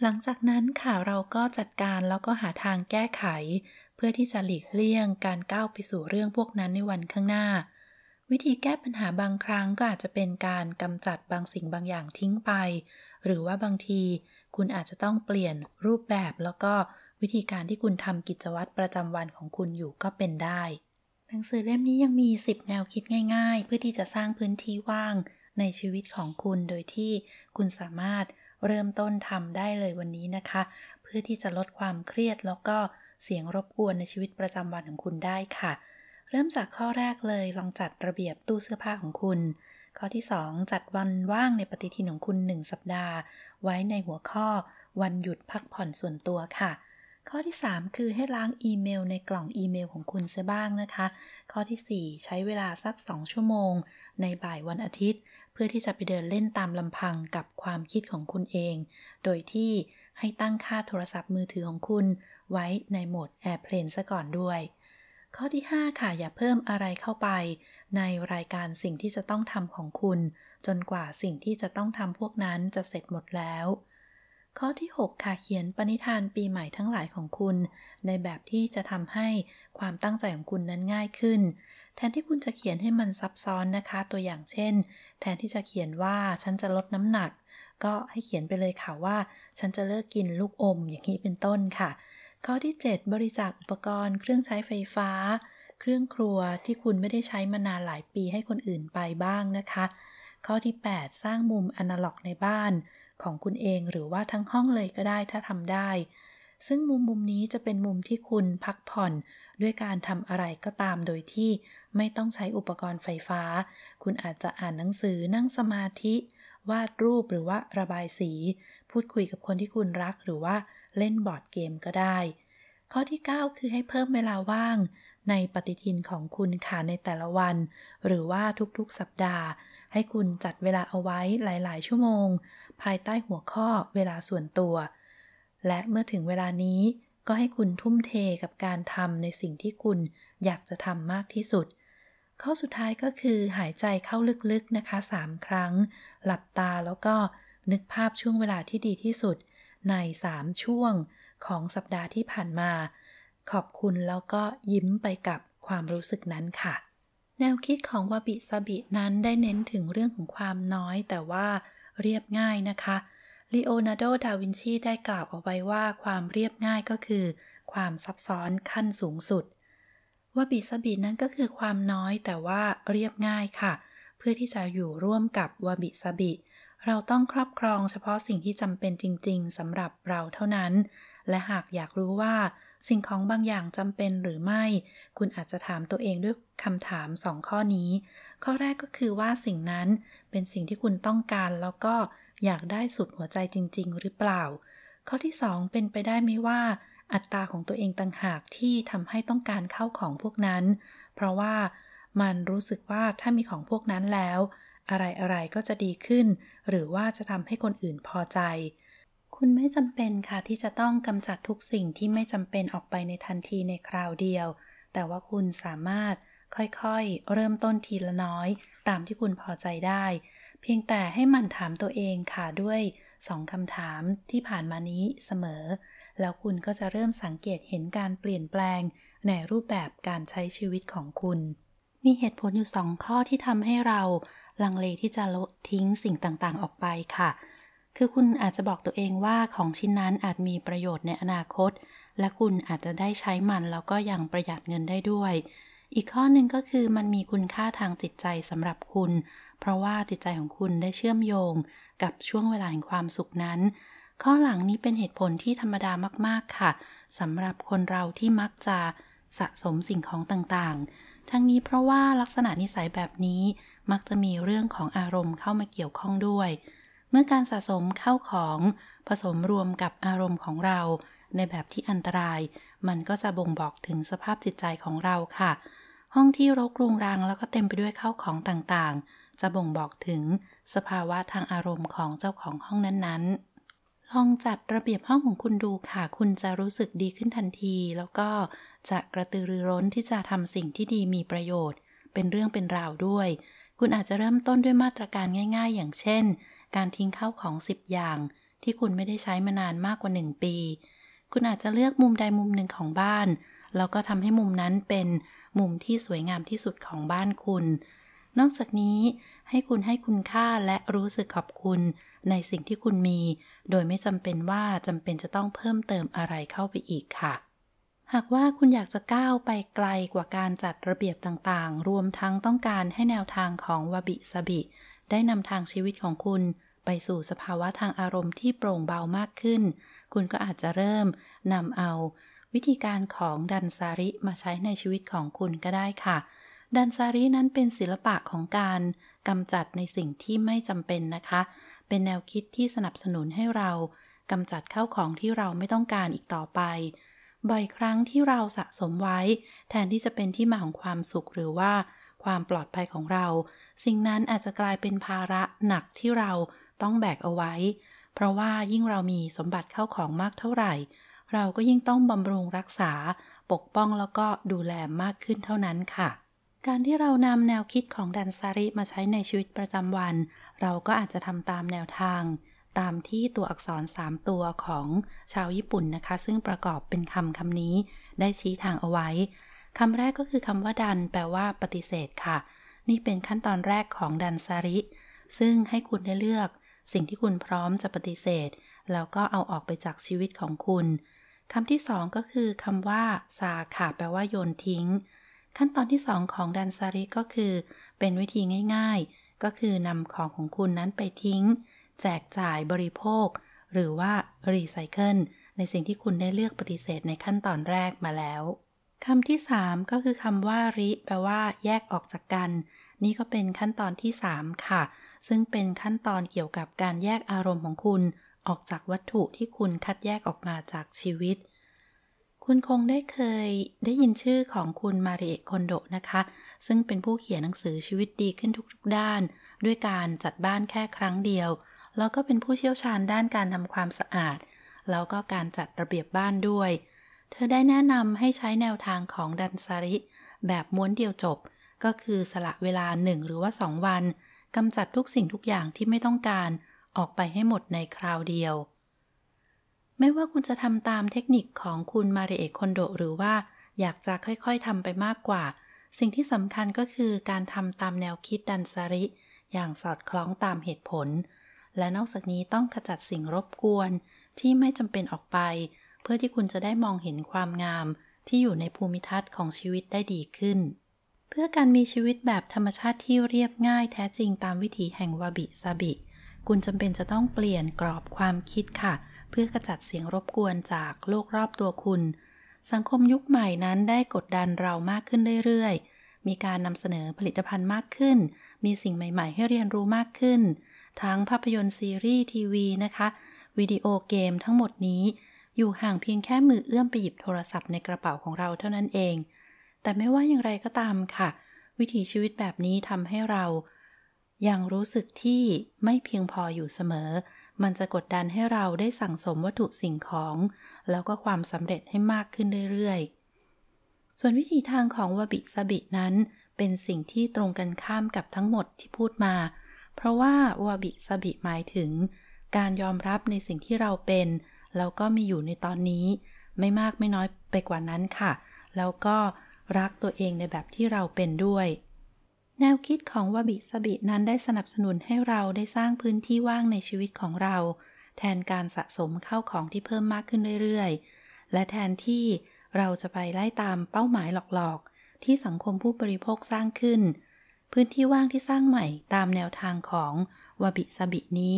หลังจากนั้นค่ะ เราก็จัดการแล้วก็หาทางแก้ไข เพื่อที่จะหลีกเลี่ยงการก้าวไปสู่เรื่องพวกนั้นในวันข้างหน้า วิธีแก้ปัญหาบางครั้งก็อาจจะเป็นการกำจัดบางสิ่งบางอย่างทิ้งไป หรือว่าบางที คุณอาจจะต้องเปลี่ยนรูปแบบแล้วก็วิธีการที่คุณทำกิจวัตรประจำวันของคุณอยู่ก็เป็นได้หนังสือเล่มนี้ยังมี 10 แนวคิดง่ายๆ เพื่อที่จะสร้างพื้นที่ว่างในชีวิตของคุณ โดยที่คุณสามารถเริ่มต้นทำได้เลยวันนี้นะคะ เพื่อที่จะลดความเครียดแล้วก็เสียงรบกวนในชีวิตประจำวันของคุณได้ค่ะ เริ่มจากข้อแรกเลยลองจัดระเบียบตู้เสื้อผ้าของคุณ ข้อที่ 2 จัดวันว่างในปฏิทินของคุณ1สัปดาห์ ไว้ในหัวข้อวันหยุดพักผ่อนส่วนตัวค่ะข้อที่ 3 คือให้ล้างอีเมลในกล่องอีเมลของคุณเสียบ้างนะคะ ข้อที่ 4 ใช้เวลาสัก 2 ชั่วโมงในบ่ายวันอาทิตย์ เพื่อที่จะไปเดินเล่นตามลำพังกับความคิดของคุณเอง โดยที่ให้ตั้งค่าโทรศัพท์มือถือของคุณ ไว้ในโหมดแอร์เพลนซะก่อนด้วย ข้อที่5ค่ะอย่าเพิ่มอะไรเข้าไป ในรายการสิ่งที่จะต้องทำของคุณ จนกว่าสิ่งที่จะต้องทำพวกนั้นจะเสร็จหมดแล้วข้อที่6ค่ะเขียนปณิธานปีใหม่ทั้งหลายของคุณ ในแบบที่จะทำให้ความตั้งใจของคุณนั้นง่ายขึ้น แทนที่คุณจะเขียนให้มันซับซ้อนนะคะ ตัวอย่างเช่น แทนที่จะเขียนว่าฉันจะลดน้ำหนัก ก็ให้เขียนไปเลยค่ะว่าฉันจะเลิกกินลูกอม อย่างนี้เป็นต้นค่ะ ข้อที่ 7 บริจาคอุปกรณ์เครื่องใช้ไฟฟ้า เครื่องครัวที่คุณไม่ได้ใช้มานานหลายปีให้คนอื่นไปบ้างนะคะ ข้อที่ 8 สร้างมุมอนาล็อกในบ้านของคุณเองหรือว่าทั้งห้องเลยก็ได้ถ้าทำได้ ซึ่งมุมมุมนี้จะเป็นมุมที่คุณพักผ่อน ด้วยการทำอะไรก็ตามโดยที่ไม่ต้องใช้อุปกรณ์ไฟฟ้า คุณอาจจะอ่านหนังสือนั่งสมาธิ วาดรูปหรือว่าระบายสี พูดคุยกับคนที่คุณรัก หรือว่าเล่นบอร์ดเกมก็ได้ ข้อที่ 9 คือให้เพิ่มเวลาว่าง ในปฏิทินของคุณค่ะในแต่ละวัน หรือว่าทุกๆสัปดาห์ ให้คุณจัดเวลาเอาไว้หลาย ๆ ชั่วโมงภายใต้หัวข้อเวลาส่วนตัว และเมื่อถึงเวลานี้ก็ให้คุณทุ่มเทกับการทำในสิ่งที่คุณ อยากจะทำมากที่สุด ข้อสุดท้ายก็คือหายใจเข้าลึกๆนะคะ 3 ครั้ง หลับตาแล้วก็นึกภาพช่วงเวลาที่ดีที่สุด ใน 3 ช่วง ของสัปดาห์ที่ผ่านมา ขอบคุณแล้วก็ยิ้มไปกับความรู้สึกนั้นค่ะ แนวคิดของวบิสบินั้นได้เน้นถึงเรื่องของความน้อย แต่ว่าเรียบง่ายนะคะลีโอนาร์โด ดาวินชีได้กล่าวเอาไว้ว่าความเรียบง่ายก็คือ ความซับซ้อนขั้นสูงสุด ว่าบีสบีนั้นก็คือความน้อยแต่ว่าเรียบง่ายค่ะ เพื่อที่จะอยู่ร่วมกับวาบิสบิ เราต้องครอบครองเฉพาะสิ่งที่จำเป็นจริงๆสำหรับเราเท่านั้น และหากอยากรู้ว่า สิ่งของบางอย่างจำเป็นหรือไม่ คุณอาจจะถามตัวเองด้วยคำถามสองข้อนี้ข้อแรกก็คือว่าสิ่งนั้นเป็นสิ่งที่คุณต้องการแล้วก็อยากได้สุดหัวใจจริง ๆ หรือเปล่า ข้อที่2เป็นไปได้ไหมว่า อัตราของตัวเองต่างหากที่ทำให้ต้องการเข้าของพวกนั้น เพราะว่ามันรู้สึกว่าถ้ามีของพวกนั้นแล้ว อะไรๆก็จะดีขึ้น หรือว่าจะทำให้คนอื่นพอใจ คุณไม่จำเป็นค่ะ ที่จะต้องกำจัดทุกสิ่งที่ไม่จำเป็นออกไปในทันทีในคราวเดียว แต่ว่าคุณสามารถค่อยๆ เริ่มต้นทีละน้อย ตามที่คุณพอใจได้ เพียงแต่ให้มันถามตัวเองค่ะด้วยสองคำถามที่ผ่านมานี้เสมอ แล้วคุณก็จะเริ่มสังเกตเห็นการเปลี่ยนแปลงในรูปแบบการใช้ชีวิตของคุณ มีเหตุผลอยู่สองข้อที่ทำให้เรา ลังเลที่จะลดทิ้งสิ่งต่างๆ ออกไปค่ะ คือคุณอาจจะบอกตัวเองว่าของชิ้นนั้นอาจมีประโยชน์ในอนาคต และคุณอาจจะได้ใช้มันแล้วก็ยังประหยัดเงินได้ด้วยอีกข้อหนึ่งก็คือมันมีคุณค่าทางจิตใจสำหรับคุณ เพราะว่าจิตใจของคุณได้เชื่อมโยงกับช่วงเวลาแห่งความสุขนั้น ข้อหลังนี้เป็นเหตุผลที่ธรรมดามากๆค่ะ สำหรับคนเราที่มักจะสะสมสิ่งของต่างๆ ทั้งนี้เพราะว่าลักษณะนิสัยแบบนี้ มักจะมีเรื่องของอารมณ์เข้ามาเกี่ยวข้องด้วย เมื่อการสะสมเข้าของผสมรวมกับอารมณ์ของเรา ในแบบที่อันตราย มันก็จะบ่งบอกถึงสภาพจิตใจของเราค่ะห้องที่รกรุงรังแล้วก็เต็มไปด้วยข้าวของต่างๆ จะบ่งบอกถึงสภาวะทางอารมณ์ของเจ้าของห้องนั้นๆ ลองจัดระเบียบห้องของคุณดูค่ะ คุณจะรู้สึกดีขึ้นทันที แล้วก็จะ กระตือรือร้นที่จะทำสิ่งที่ดีมีประโยชน์ เป็นเรื่องเป็นราวด้วย คุณอาจจะเริ่มต้นด้วยมาตรการง่าย ๆ อย่างเช่น การทิ้งข้าวของ10อย่างที่คุณไม่ได้ใช้มานานมากกว่า 1 ปี คุณอาจจะเลือกมุมใดมุมหนึ่งของบ้านแล้วก็ทำให้มุมนั้นเป็น มุมที่สวยงามที่สุดของบ้านคุณ นอกจากนี้ ให้คุณให้คุณค่าและรู้สึกขอบคุณในสิ่งที่คุณมี โดยไม่จำเป็นว่าจำเป็นจะต้องเพิ่มเติมอะไรเข้าไปอีกค่ะ หากว่าคุณอยากจะก้าวไปไกลกว่าการจัดระเบียบต่างๆ รวมทั้งต้องการให้แนวทางของวบิสบิ ได้นำทางชีวิตของคุณ ไปสู่สภาวะทางอารมณ์ที่โปร่งเบามากขึ้น คุณก็อาจจะเริ่มนำเอาวิธีการของดันซาริมาใช้ในชีวิตของคุณก็ได้ค่ะ ดันซารินั้นเป็นศิลปะของการกำจัดในสิ่งที่ไม่จำเป็นนะคะ เป็นแนวคิดที่สนับสนุนให้เรากำจัดเข้าของที่เราไม่ต้องการอีกต่อไป บ่อยครั้งที่เราสะสมไว้ แทนที่จะเป็นที่มาของความสุขหรือว่าความปลอดภัยของเรา สิ่งนั้นอาจจะกลายเป็นภาระหนักที่เราต้องแบกเอาไว้ เพราะว่ายิ่งเรามีสมบัติเข้าของมากเท่าไหร่เราก็ยิ่งต้องบำรุงรักษา ปกป้องแล้วก็ดูแลมากขึ้นเท่านั้นค่ะ การที่เรานำแนวคิดของดันซาริมาใช้ในชีวิตประจำวัน เราก็อาจจะทำตามแนวทาง ตามที่ตัวอักษร 3 ตัวของชาวญี่ปุ่นนะคะ ซึ่งประกอบเป็นคำคำนี้ ได้ชี้ทางเอาไว้คำแรกก็คือคำว่าดัน แปลว่าปฏิเสธค่ะ นี่เป็นขั้นตอนแรกของดันซาริ ซึ่งให้คุณได้เลือก สิ่งที่คุณพร้อมจะปฏิเสธแล้วก็เอาออกไปจากชีวิตของคุณคำที่สองก็คือคำว่า สาขาแปลว่าโยนทิ้ง ขั้นตอนที่สองของดันซาริก็คือ เป็นวิธีง่ายๆ ก็คือนำของของคุณนั้นไปทิ้ง แจกจ่ายบริโภค หรือว่ารีไซเคิลในสิ่งที่คุณได้เลือกปฏิเสธในขั้นตอนแรกมาแล้วคำที่3ก็คือคำว่าริแปลว่าแยกออกจากกัน นี่ก็เป็นขั้นตอนที่ 3 ค่ะ ซึ่งเป็นขั้นตอนเกี่ยวกับการแยกอารมณ์ของคุณออกจากวัตถุที่คุณคัดแยกออกมาจากชีวิต คุณคงได้เคยได้ยินชื่อของคุณมาริเอะคอนโด นะคะ ซึ่งเป็นผู้เขียนหนังสือชีวิตดีขึ้นทุกๆด้าน ด้วยการจัดบ้านแค่ครั้งเดียว แล้วก็เป็นผู้เชี่ยวชาญด้านการทำความสะอาด แล้วก็การจัดระเบียบบ้านด้วย เธอได้แนะนำให้ใช้แนวทางของดันซาริ แบบม้วนเดียวจบ ก็คือสละเวลาหนึ่งหรือว่า2วันกำจัดทุกสิ่งทุกอย่างที่ไม่ต้องการออกไปให้หมดในคราวเดียว ไม่ว่าคุณจะทำตามเทคนิคของคุณมาริเอคอนโด หรือว่า อยากจะค่อยๆทำไปมากกว่า สิ่งที่สำคัญก็คือการทำตามแนวคิดดันซาริ อย่างสอดคล้องตามเหตุผล และนอกจากนี้ต้องขจัดสิ่งรบกวนที่ไม่จำเป็นออกไป เพื่อที่คุณจะได้มองเห็นความงามที่อยู่ในภูมิทัศน์ของชีวิตได้ดีขึ้น เพื่อการมีชีวิตแบบธรรมชาติที่เรียบง่ายแท้จริงตามวิถีแห่งวาบิซาบิคุณจำเป็นจะต้องเปลี่ยนกรอบความคิดค่ะ เพื่อกระจัดเสียงรบกวนจากโลกรอบตัวคุณ สังคมยุคใหม่นั้นได้กดดันเรามากขึ้นเรื่อยๆมีการนำเสนอผลิตภัณฑ์มากขึ้น มีสิ่งใหม่ ๆ ให้เรียนรู้มากขึ้น ทั้งภาพยนตร์ซีรีส์ทีวีนะคะ วิดีโอเกมทั้งหมดนี้ อยู่ห่างเพียงแค่มือเอื้อมไปหยิบโทรศัพท์ในกระเป๋าของเราเท่านั้นเอง แต่ไม่ว่าอย่างไรก็ตามค่ะ วิถีชีวิตแบบนี้ทำให้เรายังรู้สึกที่ไม่เพียงพออยู่เสมอ มันจะกดดันให้เราได้สั่งสมวัตถุสิ่งของ แล้วก็ความสำเร็จให้มากขึ้นเรื่อยๆ ส่วนวิธีทางของวบิสบินั้นเป็นสิ่งที่ตรงกันข้ามกับทั้งหมดที่พูดมา เพราะว่าวบิสบิหมายถึง การยอมรับในสิ่งที่เราเป็นแล้วก็มีอยู่ในตอนนี้ ไม่มากไม่น้อยไปกว่านั้นค่ะ แล้วก็รักตัวเองในแบบที่เราเป็นด้วยแนวคิดของวบิสบินั้นได้สนับสนุนให้เราได้สร้างพื้นที่ว่างในชีวิตของเรา แทนการสะสมเข้าของที่เพิ่มมากขึ้นเรื่อยๆ และแทนที่เราจะไปไล่ตามเป้าหมายหลอกๆ ที่สังคมผู้บริโภคสร้างขึ้น พื้นที่ว่างที่สร้างใหม่ตามแนวทางของวบิสบินี้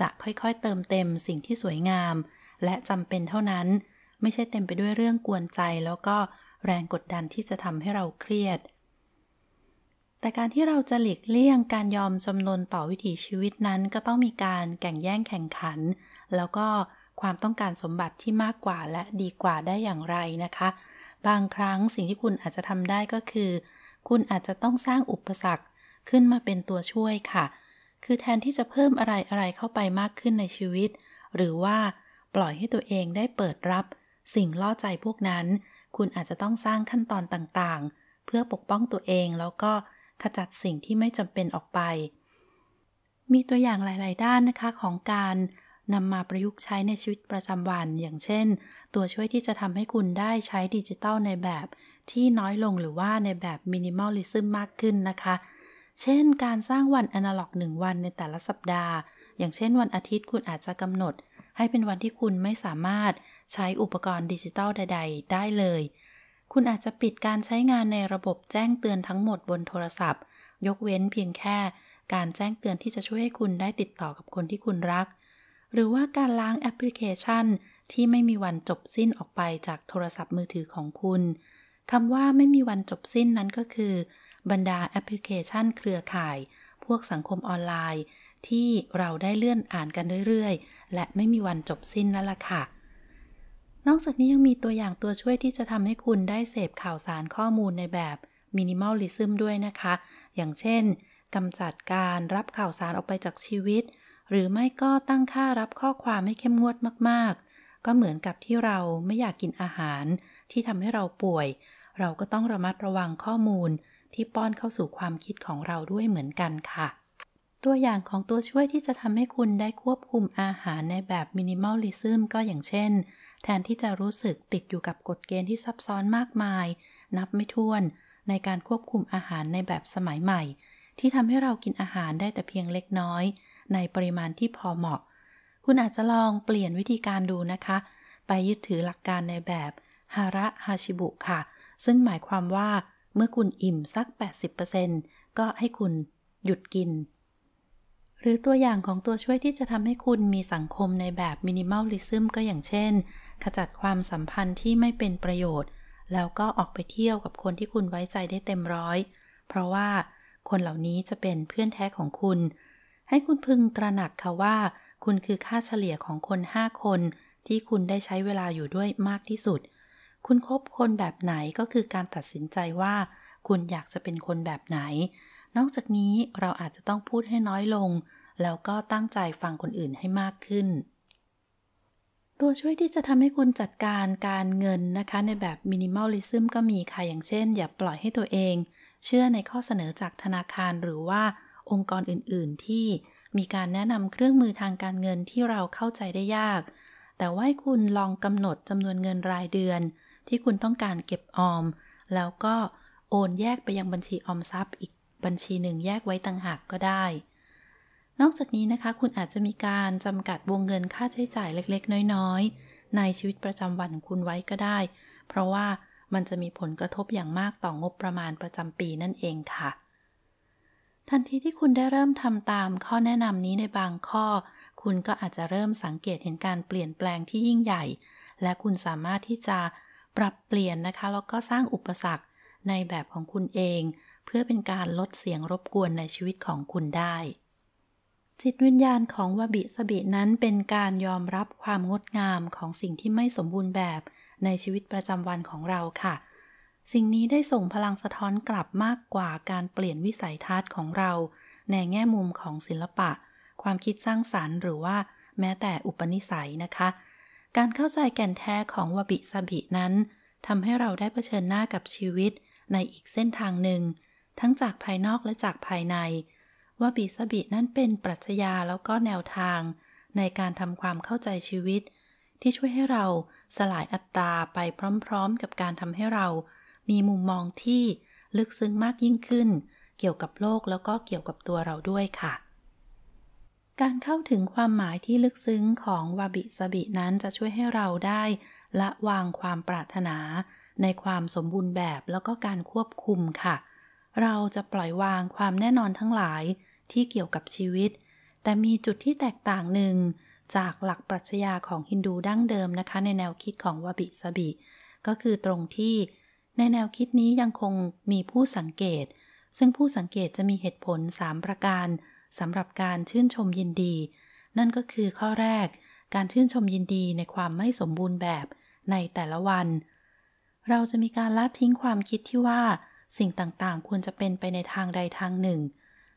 จะค่อยๆเติมเต็มสิ่งที่สวยงาม และจำเป็นเท่านั้นไม่ใช่เต็มไปด้วยเรื่องกวนใจแล้วก็แรงกดดันที่จะทำให้เราเครียดแต่การที่เราจะหลีกเลี่ยงการยอมจำนนต่อวิถีชีวิตนั้น ก็ต้องมีการแข่งแย่งแข่งขัน แล้วก็ความต้องการสมบัติที่มากกว่าและดีกว่าได้อย่างไรนะคะ บางครั้งสิ่งที่คุณอาจจะทำได้ก็คือ คุณอาจจะต้องสร้างอุปสรรคขึ้นมาเป็นตัวช่วยค่ะ คือแทนที่จะเพิ่มอะไรอะไรเข้าไปมากขึ้นในชีวิต หรือว่าปล่อยให้ตัวเองได้เปิดรับสิ่งล่อใจพวกนั้น คุณอาจจะต้องสร้างขั้นตอนต่างๆ เพื่อปกป้องตัวเองแล้วก็ขจัดสิ่งที่ไม่จำเป็นออกไป มีตัวอย่างหลาย ๆด้านนะคะของการนำมาประยุกต์ใช้ในชีวิตประจำวัน อย่างเช่น ตัวช่วยที่จะทำให้คุณได้ใช้ดิจิตอลในแบบที่น้อยลงหรือว่าในแบบมินิมอลลิซึมมากขึ้นนะคะ เช่น การสร้างวันอนาล็อกหนึ่งวันในแต่ละสัปดาห์ อย่างเช่นวันอาทิตย์คุณอาจจะกำหนดให้เป็นวันที่คุณไม่สามารถใช้อุปกรณ์ดิจิตอลใด ๆ ได้เลยคุณอาจจะปิดการใช้งานในระบบแจ้งเตือนทั้งหมดบนโทรศัพท์ ยกเว้นเพียงแค่ การแจ้งเตือนที่จะช่วยให้คุณได้ติดต่อกับคนที่คุณรักหรือว่าการล้างแอปพลิเคชันที่ไม่มีวันจบสิ้นออกไปจากโทรศัพท์มือถือของคุณคำว่าไม่มีวันจบสิ้นนั้นก็คือบรรดาแอปพลิเคชัน เครือข่ายพวกสังคมออนไลน์ ที่เราได้เลื่อนอ่านกันเรื่อยๆ และไม่มีวันจบสิ้นนั่นแหละค่ะนอกจากนี้ยังมีตัวอย่างตัวช่วยที่จะทำให้คุณได้เสพข่าวสารข้อมูลในแบบมินิมอลลิซึมด้วยนะคะ อย่างเช่นกำจัดการรับข่าวสารออกไปจากชีวิต หรือไม่ก็ตั้งค่ารับข้อความให้เข้มงวดมากๆ ก็เหมือนกับที่เราไม่อยากกินอาหารที่ทำให้เราป่วย เราก็ต้องระมัดระวังข้อมูลที่ป้อนเข้าสู่ความคิดของเราด้วยเหมือนกันค่ะ ตัวอย่างของตัวช่วยที่จะทำให้คุณได้ควบคุมอาหารในแบบมินิมอลลิซึมก็อย่างเช่นแทนที่จะรู้สึกติดอยู่กับกฎเกณฑ์ที่ซับซ้อนมากมาย นับไม่ถ้วนในการควบคุมอาหารในแบบสมัยใหม่ ที่ทำให้เรากินอาหารได้แต่เพียงเล็กน้อย ในปริมาณที่พอเหมาะ คุณอาจจะลองเปลี่ยนวิธีการดูนะคะ ไปยึดถือหลักการในแบบฮาระฮาชิบุค่ะ ซึ่งหมายความว่าเมื่อคุณอิ่มสัก 80%ก็ให้คุณหยุดกิน หรือตัวอย่างของตัวช่วยที่จะทำให้คุณมีสังคมในแบบมินิมอลลิซึมก็อย่างเช่นขจัดความสัมพันธ์ที่ไม่เป็นประโยชน์ แล้วก็ออกไปเที่ยวกับคนที่คุณไว้ใจได้เต็มร้อย เพราะว่าคนเหล่านี้จะเป็นเพื่อนแท้ของคุณ ให้คุณพึงตระหนักค่ะว่า คุณคือค่าเฉลี่ยของคน 5 คนที่คุณได้ใช้เวลาอยู่ด้วยมากที่สุด คุณคบคนแบบไหนก็คือการตัดสินใจว่าคุณอยากจะเป็นคนแบบไหน นอกจากนี้เราอาจจะต้องพูดให้น้อยลง แล้วก็ตั้งใจฟังคนอื่นให้มากขึ้นตัวช่วยที่จะทำให้คุณจัดการการเงินนะคะในแบบมินิมอลลิซึมก็มีค่ะอย่างเช่น อย่าปล่อยให้ตัวเอง เชื่อในข้อเสนอจากธนาคารหรือว่าองค์กรอื่นๆที่มีการแนะนำเครื่องมือทางการเงินที่เราเข้าใจได้ยาก แต่ว่าให้คุณลองกำหนดจำนวนเงินรายเดือน ที่คุณต้องการเก็บออม แล้วก็โอนแยกไปยังบัญชีออมทรัพย์ อีกบัญชีหนึ่งแยกไว้ต่างหากก็ได้นอกจากนี้นะคะ คุณอาจจะมีการจำกัดวงเงินค่าใช้จ่ายเล็กๆ น้อยๆ ในชีวิตประจำวันของคุณไว้ก็ได้ เพราะว่ามันจะมีผลกระทบอย่างมากต่องบประมาณประจำปีนั่นเองค่ะ ทันทีที่คุณได้เริ่มทำตามข้อแนะนำนี้ในบางข้อ คุณก็อาจจะเริ่มสังเกตเห็นการเปลี่ยนแปลงที่ยิ่งใหญ่ และคุณสามารถที่จะปรับเปลี่ยนนะคะแล้วก็สร้างอุปสรรคในแบบของคุณเอง เพื่อเป็นการลดเสียงรบกวนในชีวิตของคุณได้จิตวิญญาณของวบิสบินั้นเป็นการยอมรับความงดงามของสิ่งที่ไม่สมบูรณ์แบบในชีวิตประจำวันของเราค่ะ สิ่งนี้ได้ส่งพลังสะท้อนกลับมากกว่าการเปลี่ยนวิสัยทัศน์ของเรา ในแง่มุมของศิลปะ ความคิดสร้างสารรค์ หรือว่าแม้แต่อุปนิสัยนะคะ การเข้าใจแก่นแท้ของวบิสบินั้นทำให้เราได้เผชิญหน้ากับชีวิตในอีกเส้นทางหนึ่ง ทั้งจากภายนอกและจากภายในว่าบีสบินั้นเป็นปรัชญาแล้วก็แนวทางในการทำความเข้าใจชีวิต ที่ช่วยให้เราสลายอัตตาไปพร้อมๆกับการทำให้เรามีมุมมองที่ลึกซึ้งมากยิ่งขึ้น เกี่ยวกับโลกแล้วก็เกี่ยวกับตัวเราด้วยค่ะ การเข้าถึงความหมายที่ลึกซึ้งของวาบิสบินั้นจะช่วยให้เราได้ ละวางความปรารถนา ในความสมบูรณ์แบบแล้วก็การควบคุมค่ะเเราจะปล่อยวางความแน่นอนทั้งหลายที่เกี่ยวกับชีวิต แต่มีจุดที่แตกต่างหนึ่ง จากหลักปรัชญาของฮินดูดั้งเดิมนะคะ ในแนวคิดของวาบิสบิ ก็คือตรงที่ในแนวคิดนี้ยังคงมีผู้สังเกต ซึ่งผู้สังเกตจะมีเหตุผล 3 ประการสำหรับการชื่นชมยินดี นั่นก็คือข้อแรก การชื่นชมยินดีในความไม่สมบูรณ์แบบในแต่ละวัน เราจะมีการละทิ้งความคิดที่ว่าสิ่งต่างๆ ควรจะเป็นไปในทางใดทางหนึ่ง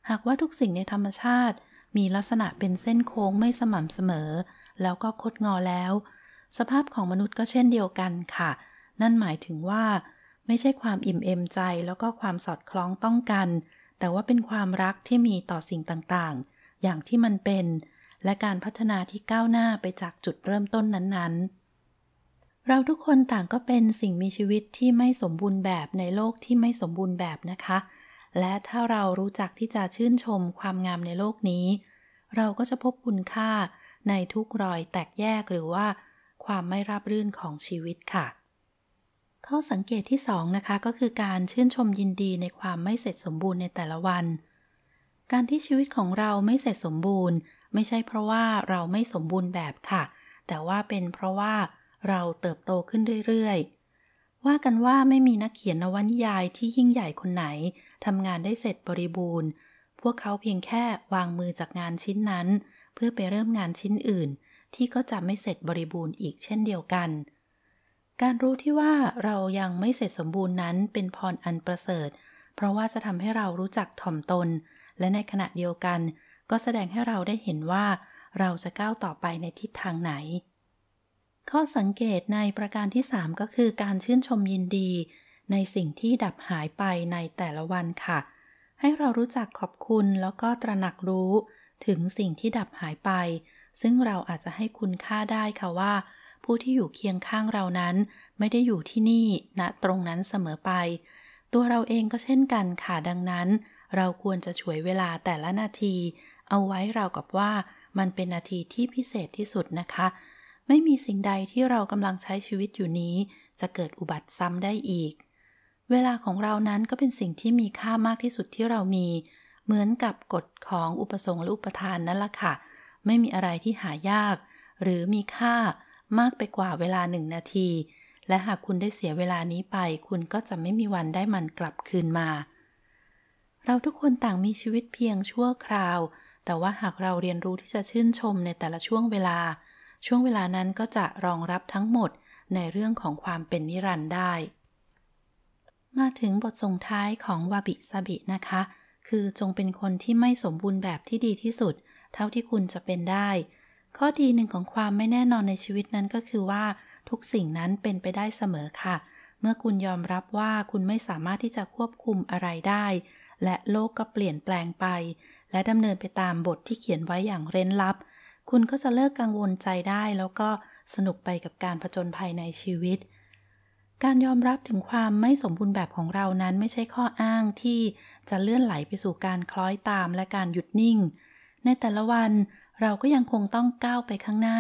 หากว่าทุกสิ่งในธรรมชาติมีลักษณะเป็นเส้นโค้งไม่สม่ำเสมอ แล้วก็คดงอแล้ว สภาพของมนุษย์ก็เช่นเดียวกันค่ะ นั่นหมายถึงว่าไม่ใช่ความอิ่ม เอมใจแล้วก็ความสอดคล้องต้องกัน แต่ว่าเป็นความรักที่มีต่อสิ่งต่างๆ อย่างที่มันเป็น และการพัฒนาที่ก้าวหน้าไปจากจุดเริ่มต้นนั้นๆเราทุกคนต่างก็เป็นสิ่งมีชีวิตที่ไม่สมบูรณ์แบบในโลกที่ไม่สมบูรณ์แบบนะคะ และถ้าเรารู้จักที่จะชื่นชมความงามในโลกนี้ เราก็จะพบคุณค่าในทุกรอยแตกแยกหรือว่า ความไม่ราบรื่นของชีวิตค่ะ ข้อสังเกตที่ 2 นะคะ ก็คือการชื่นชมยินดีในความไม่เสร็จสมบูรณ์ในแต่ละวัน การที่ชีวิตของเราไม่เสร็จสมบูรณ์ ไม่ใช่เพราะว่าเราไม่สมบูรณ์แบบค่ะ แต่ว่าเป็นเพราะว่าเราเติบโตขึ้นเรื่อยๆ ว่ากันว่าไม่มีนักเขียนนวนิยายที่ยิ่งใหญ่คนไหนทำงานได้เสร็จบริบูรณ์ พวกเขาเพียงแค่วางมือจากงานชิ้นนั้น เพื่อไปเริ่มงานชิ้นอื่น ที่ก็จะไม่เสร็จบริบูรณ์อีกเช่นเดียวกัน การรู้ที่ว่าเรายังไม่เสร็จสมบูรณ์นั้นเป็นพรอันประเสริฐ เพราะว่าจะทำให้เรารู้จักถ่อมตนและในขณะเดียวกัน ก็แสดงให้เราได้เห็นว่า เราจะก้าวต่อไปในทิศทางไหนข้อสังเกตในประการที่ 3 ก็คือการชื่นชมยินดี ในสิ่งที่ดับหายไปในแต่ละวันค่ะ ให้เรารู้จักขอบคุณแล้วก็ตระหนักรู้ ถึงสิ่งที่ดับหายไป ซึ่งเราอาจจะให้คุณค่าได้ค่ะว่า ผู้ที่อยู่เคียงข้างเรานั้น ไม่ได้อยู่ที่นี่ณนะตรงนั้นเสมอไป ตัวเราเองก็เช่นกันค่ะดังนั้น เราควรจะฉวยเวลาแต่ละนาที เอาไว้เรากับว่า มันเป็นนาทีที่พิเศษที่สุดนะคะไม่มีสิ่งใดที่เรากำลังใช้ชีวิตอยู่นี้ จะเกิดอุบัติซ้ำได้อีก เวลาของเรานั้นก็เป็นสิ่งที่มีค่ามากที่สุดที่เรามี เหมือนกับกฎของอุปสงค์และอุปทานนั่นละค่ะ ไม่มีอะไรที่หายาก หรือมีค่ามากไปกว่าเวลาหนึ่งนาที และหากคุณได้เสียเวลานี้ไป คุณก็จะไม่มีวันได้มันกลับคืนมา เราทุกคนต่างมีชีวิตเพียงชั่วคราว แต่ว่าหากเราเรียนรู้ที่จะชื่นชมในแต่ละช่วงเวลาช่วงเวลานั้นก็จะรองรับทั้งหมดในเรื่องของความเป็นนิรันด์ได้ มาถึงบทส่งท้ายของวาบิซาบินะคะ คือจงเป็นคนที่ไม่สมบูรณ์แบบที่ดีที่สุด เท่าที่คุณจะเป็นได้ ข้อดีหนึ่งของความไม่แน่นอนในชีวิตนั้นก็คือว่า ทุกสิ่งนั้นเป็นไปได้เสมอค่ะ เมื่อคุณยอมรับว่าคุณไม่สามารถที่จะควบคุมอะไรได้ และโลกก็เปลี่ยนแปลงไป และดำเนินไปตามบทที่เขียนไว้อย่างเร้นลับคุณก็จะเลิกกังวลใจได้ แล้วก็สนุกไปกับการผจญภัยในชีวิต การยอมรับถึงความไม่สมบูรณ์แบบของเรานั้นไม่ใช่ข้ออ้างที่จะเลื่อนไหลไปสู่การคล้อยตามและการหยุดนิ่ง ในแต่ละวันเราก็ยังคงต้องก้าวไปข้างหน้า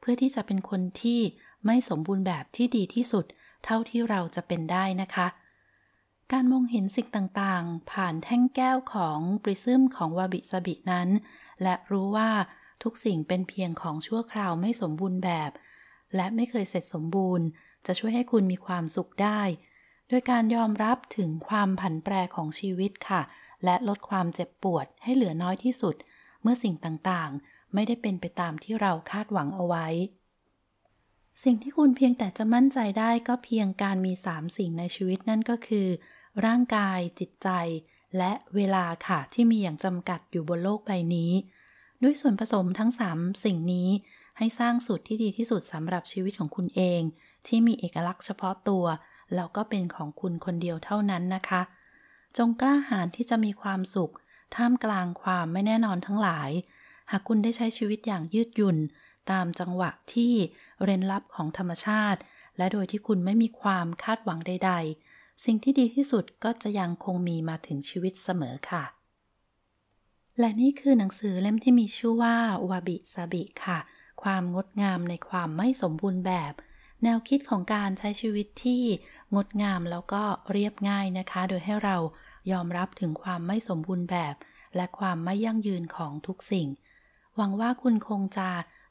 เพื่อที่จะเป็นคนที่ไม่สมบูรณ์แบบที่ดีที่สุด เท่าที่เราจะเป็นได้นะคะ การมองเห็นสิ่งต่าง ๆ ผ่านแท่งแก้วของปริซึมของวาบิสบินั้น และรู้ว่าทุกสิ่งเป็นเพียงของชั่วคราวไม่สมบูรณ์แบบและไม่เคยเสร็จสมบูรณ์ จะช่วยให้คุณมีความสุขได้ด้วยการยอมรับถึงความผันแปรของชีวิตค่ะ และลดความเจ็บปวดให้เหลือน้อยที่สุด เมื่อสิ่งต่างๆ ไม่ได้เป็นไปตามที่เราคาดหวังเอาไว้ สิ่งที่คุณเพียงแต่จะมั่นใจได้ก็เพียงการมี3สิ่งในชีวิตนั่นก็คือร่างกาย จิตใจ และเวลาค่ะที่มีอย่างจำกัดอยู่บนโลกใบนี้ด้วยส่วนผสมทั้ง 3 สิ่งนี้ให้สร้างสูตรที่ดีที่สุดสำหรับชีวิตของคุณเอง ที่มีเอกลักษณ์เฉพาะตัวแล้วก็เป็นของคุณคนเดียวเท่านั้นนะคะ จงกล้าหาญที่จะมีความสุข ท่ามกลางความไม่แน่นอนทั้งหลาย หากคุณได้ใช้ชีวิตอย่างยืดหยุ่น ตามจังหวะที่เร้นลับของธรรมชาติ และโดยที่คุณไม่มีความคาดหวังใด ๆ สิ่งที่ดีที่สุดก็จะยังคงมีมาถึงชีวิตเสมอค่ะและนี่คือหนังสือเล่มที่มีชื่อว่าวาบิซาบิค่ะ ความงดงามในความไม่สมบูรณ์แบบ แนวคิดของการใช้ชีวิตที่งดงามแล้วก็เรียบง่ายนะคะ โดยให้เรายอมรับถึงความไม่สมบูรณ์แบบ และความไม่ยั่งยืนของทุกสิ่ง หวังว่าคุณคงจะ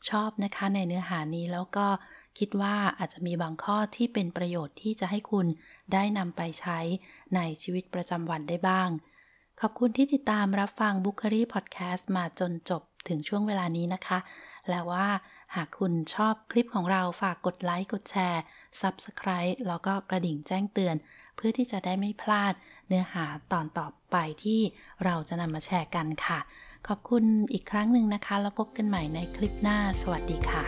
ชอบนะคะในเนื้อหานี้แล้วก็คิดว่าอาจจะมีบางข้อที่เป็นประโยชน์ที่จะให้คุณได้นำไปใช้ในชีวิตประจำวันได้บ้างขอบคุณที่ติดตามรับฟังบุคคลีพอดแคสต์มาจนจบถึงช่วงเวลานี้นะคะ แล้วว่า หากคุณชอบคลิปของเราฝากกดไลค์กดแชร์ Subscribe แล้วก็กระดิ่งแจ้งเตือน เพื่อที่จะได้ไม่พลาดเนื้อหาตอนต่อไปที่เราจะนำมาแชร์กันค่ะ ขอบคุณอีกครั้งหนึ่งนะคะ แล้วพบกันใหม่ในคลิปหน้า สวัสดีค่ะ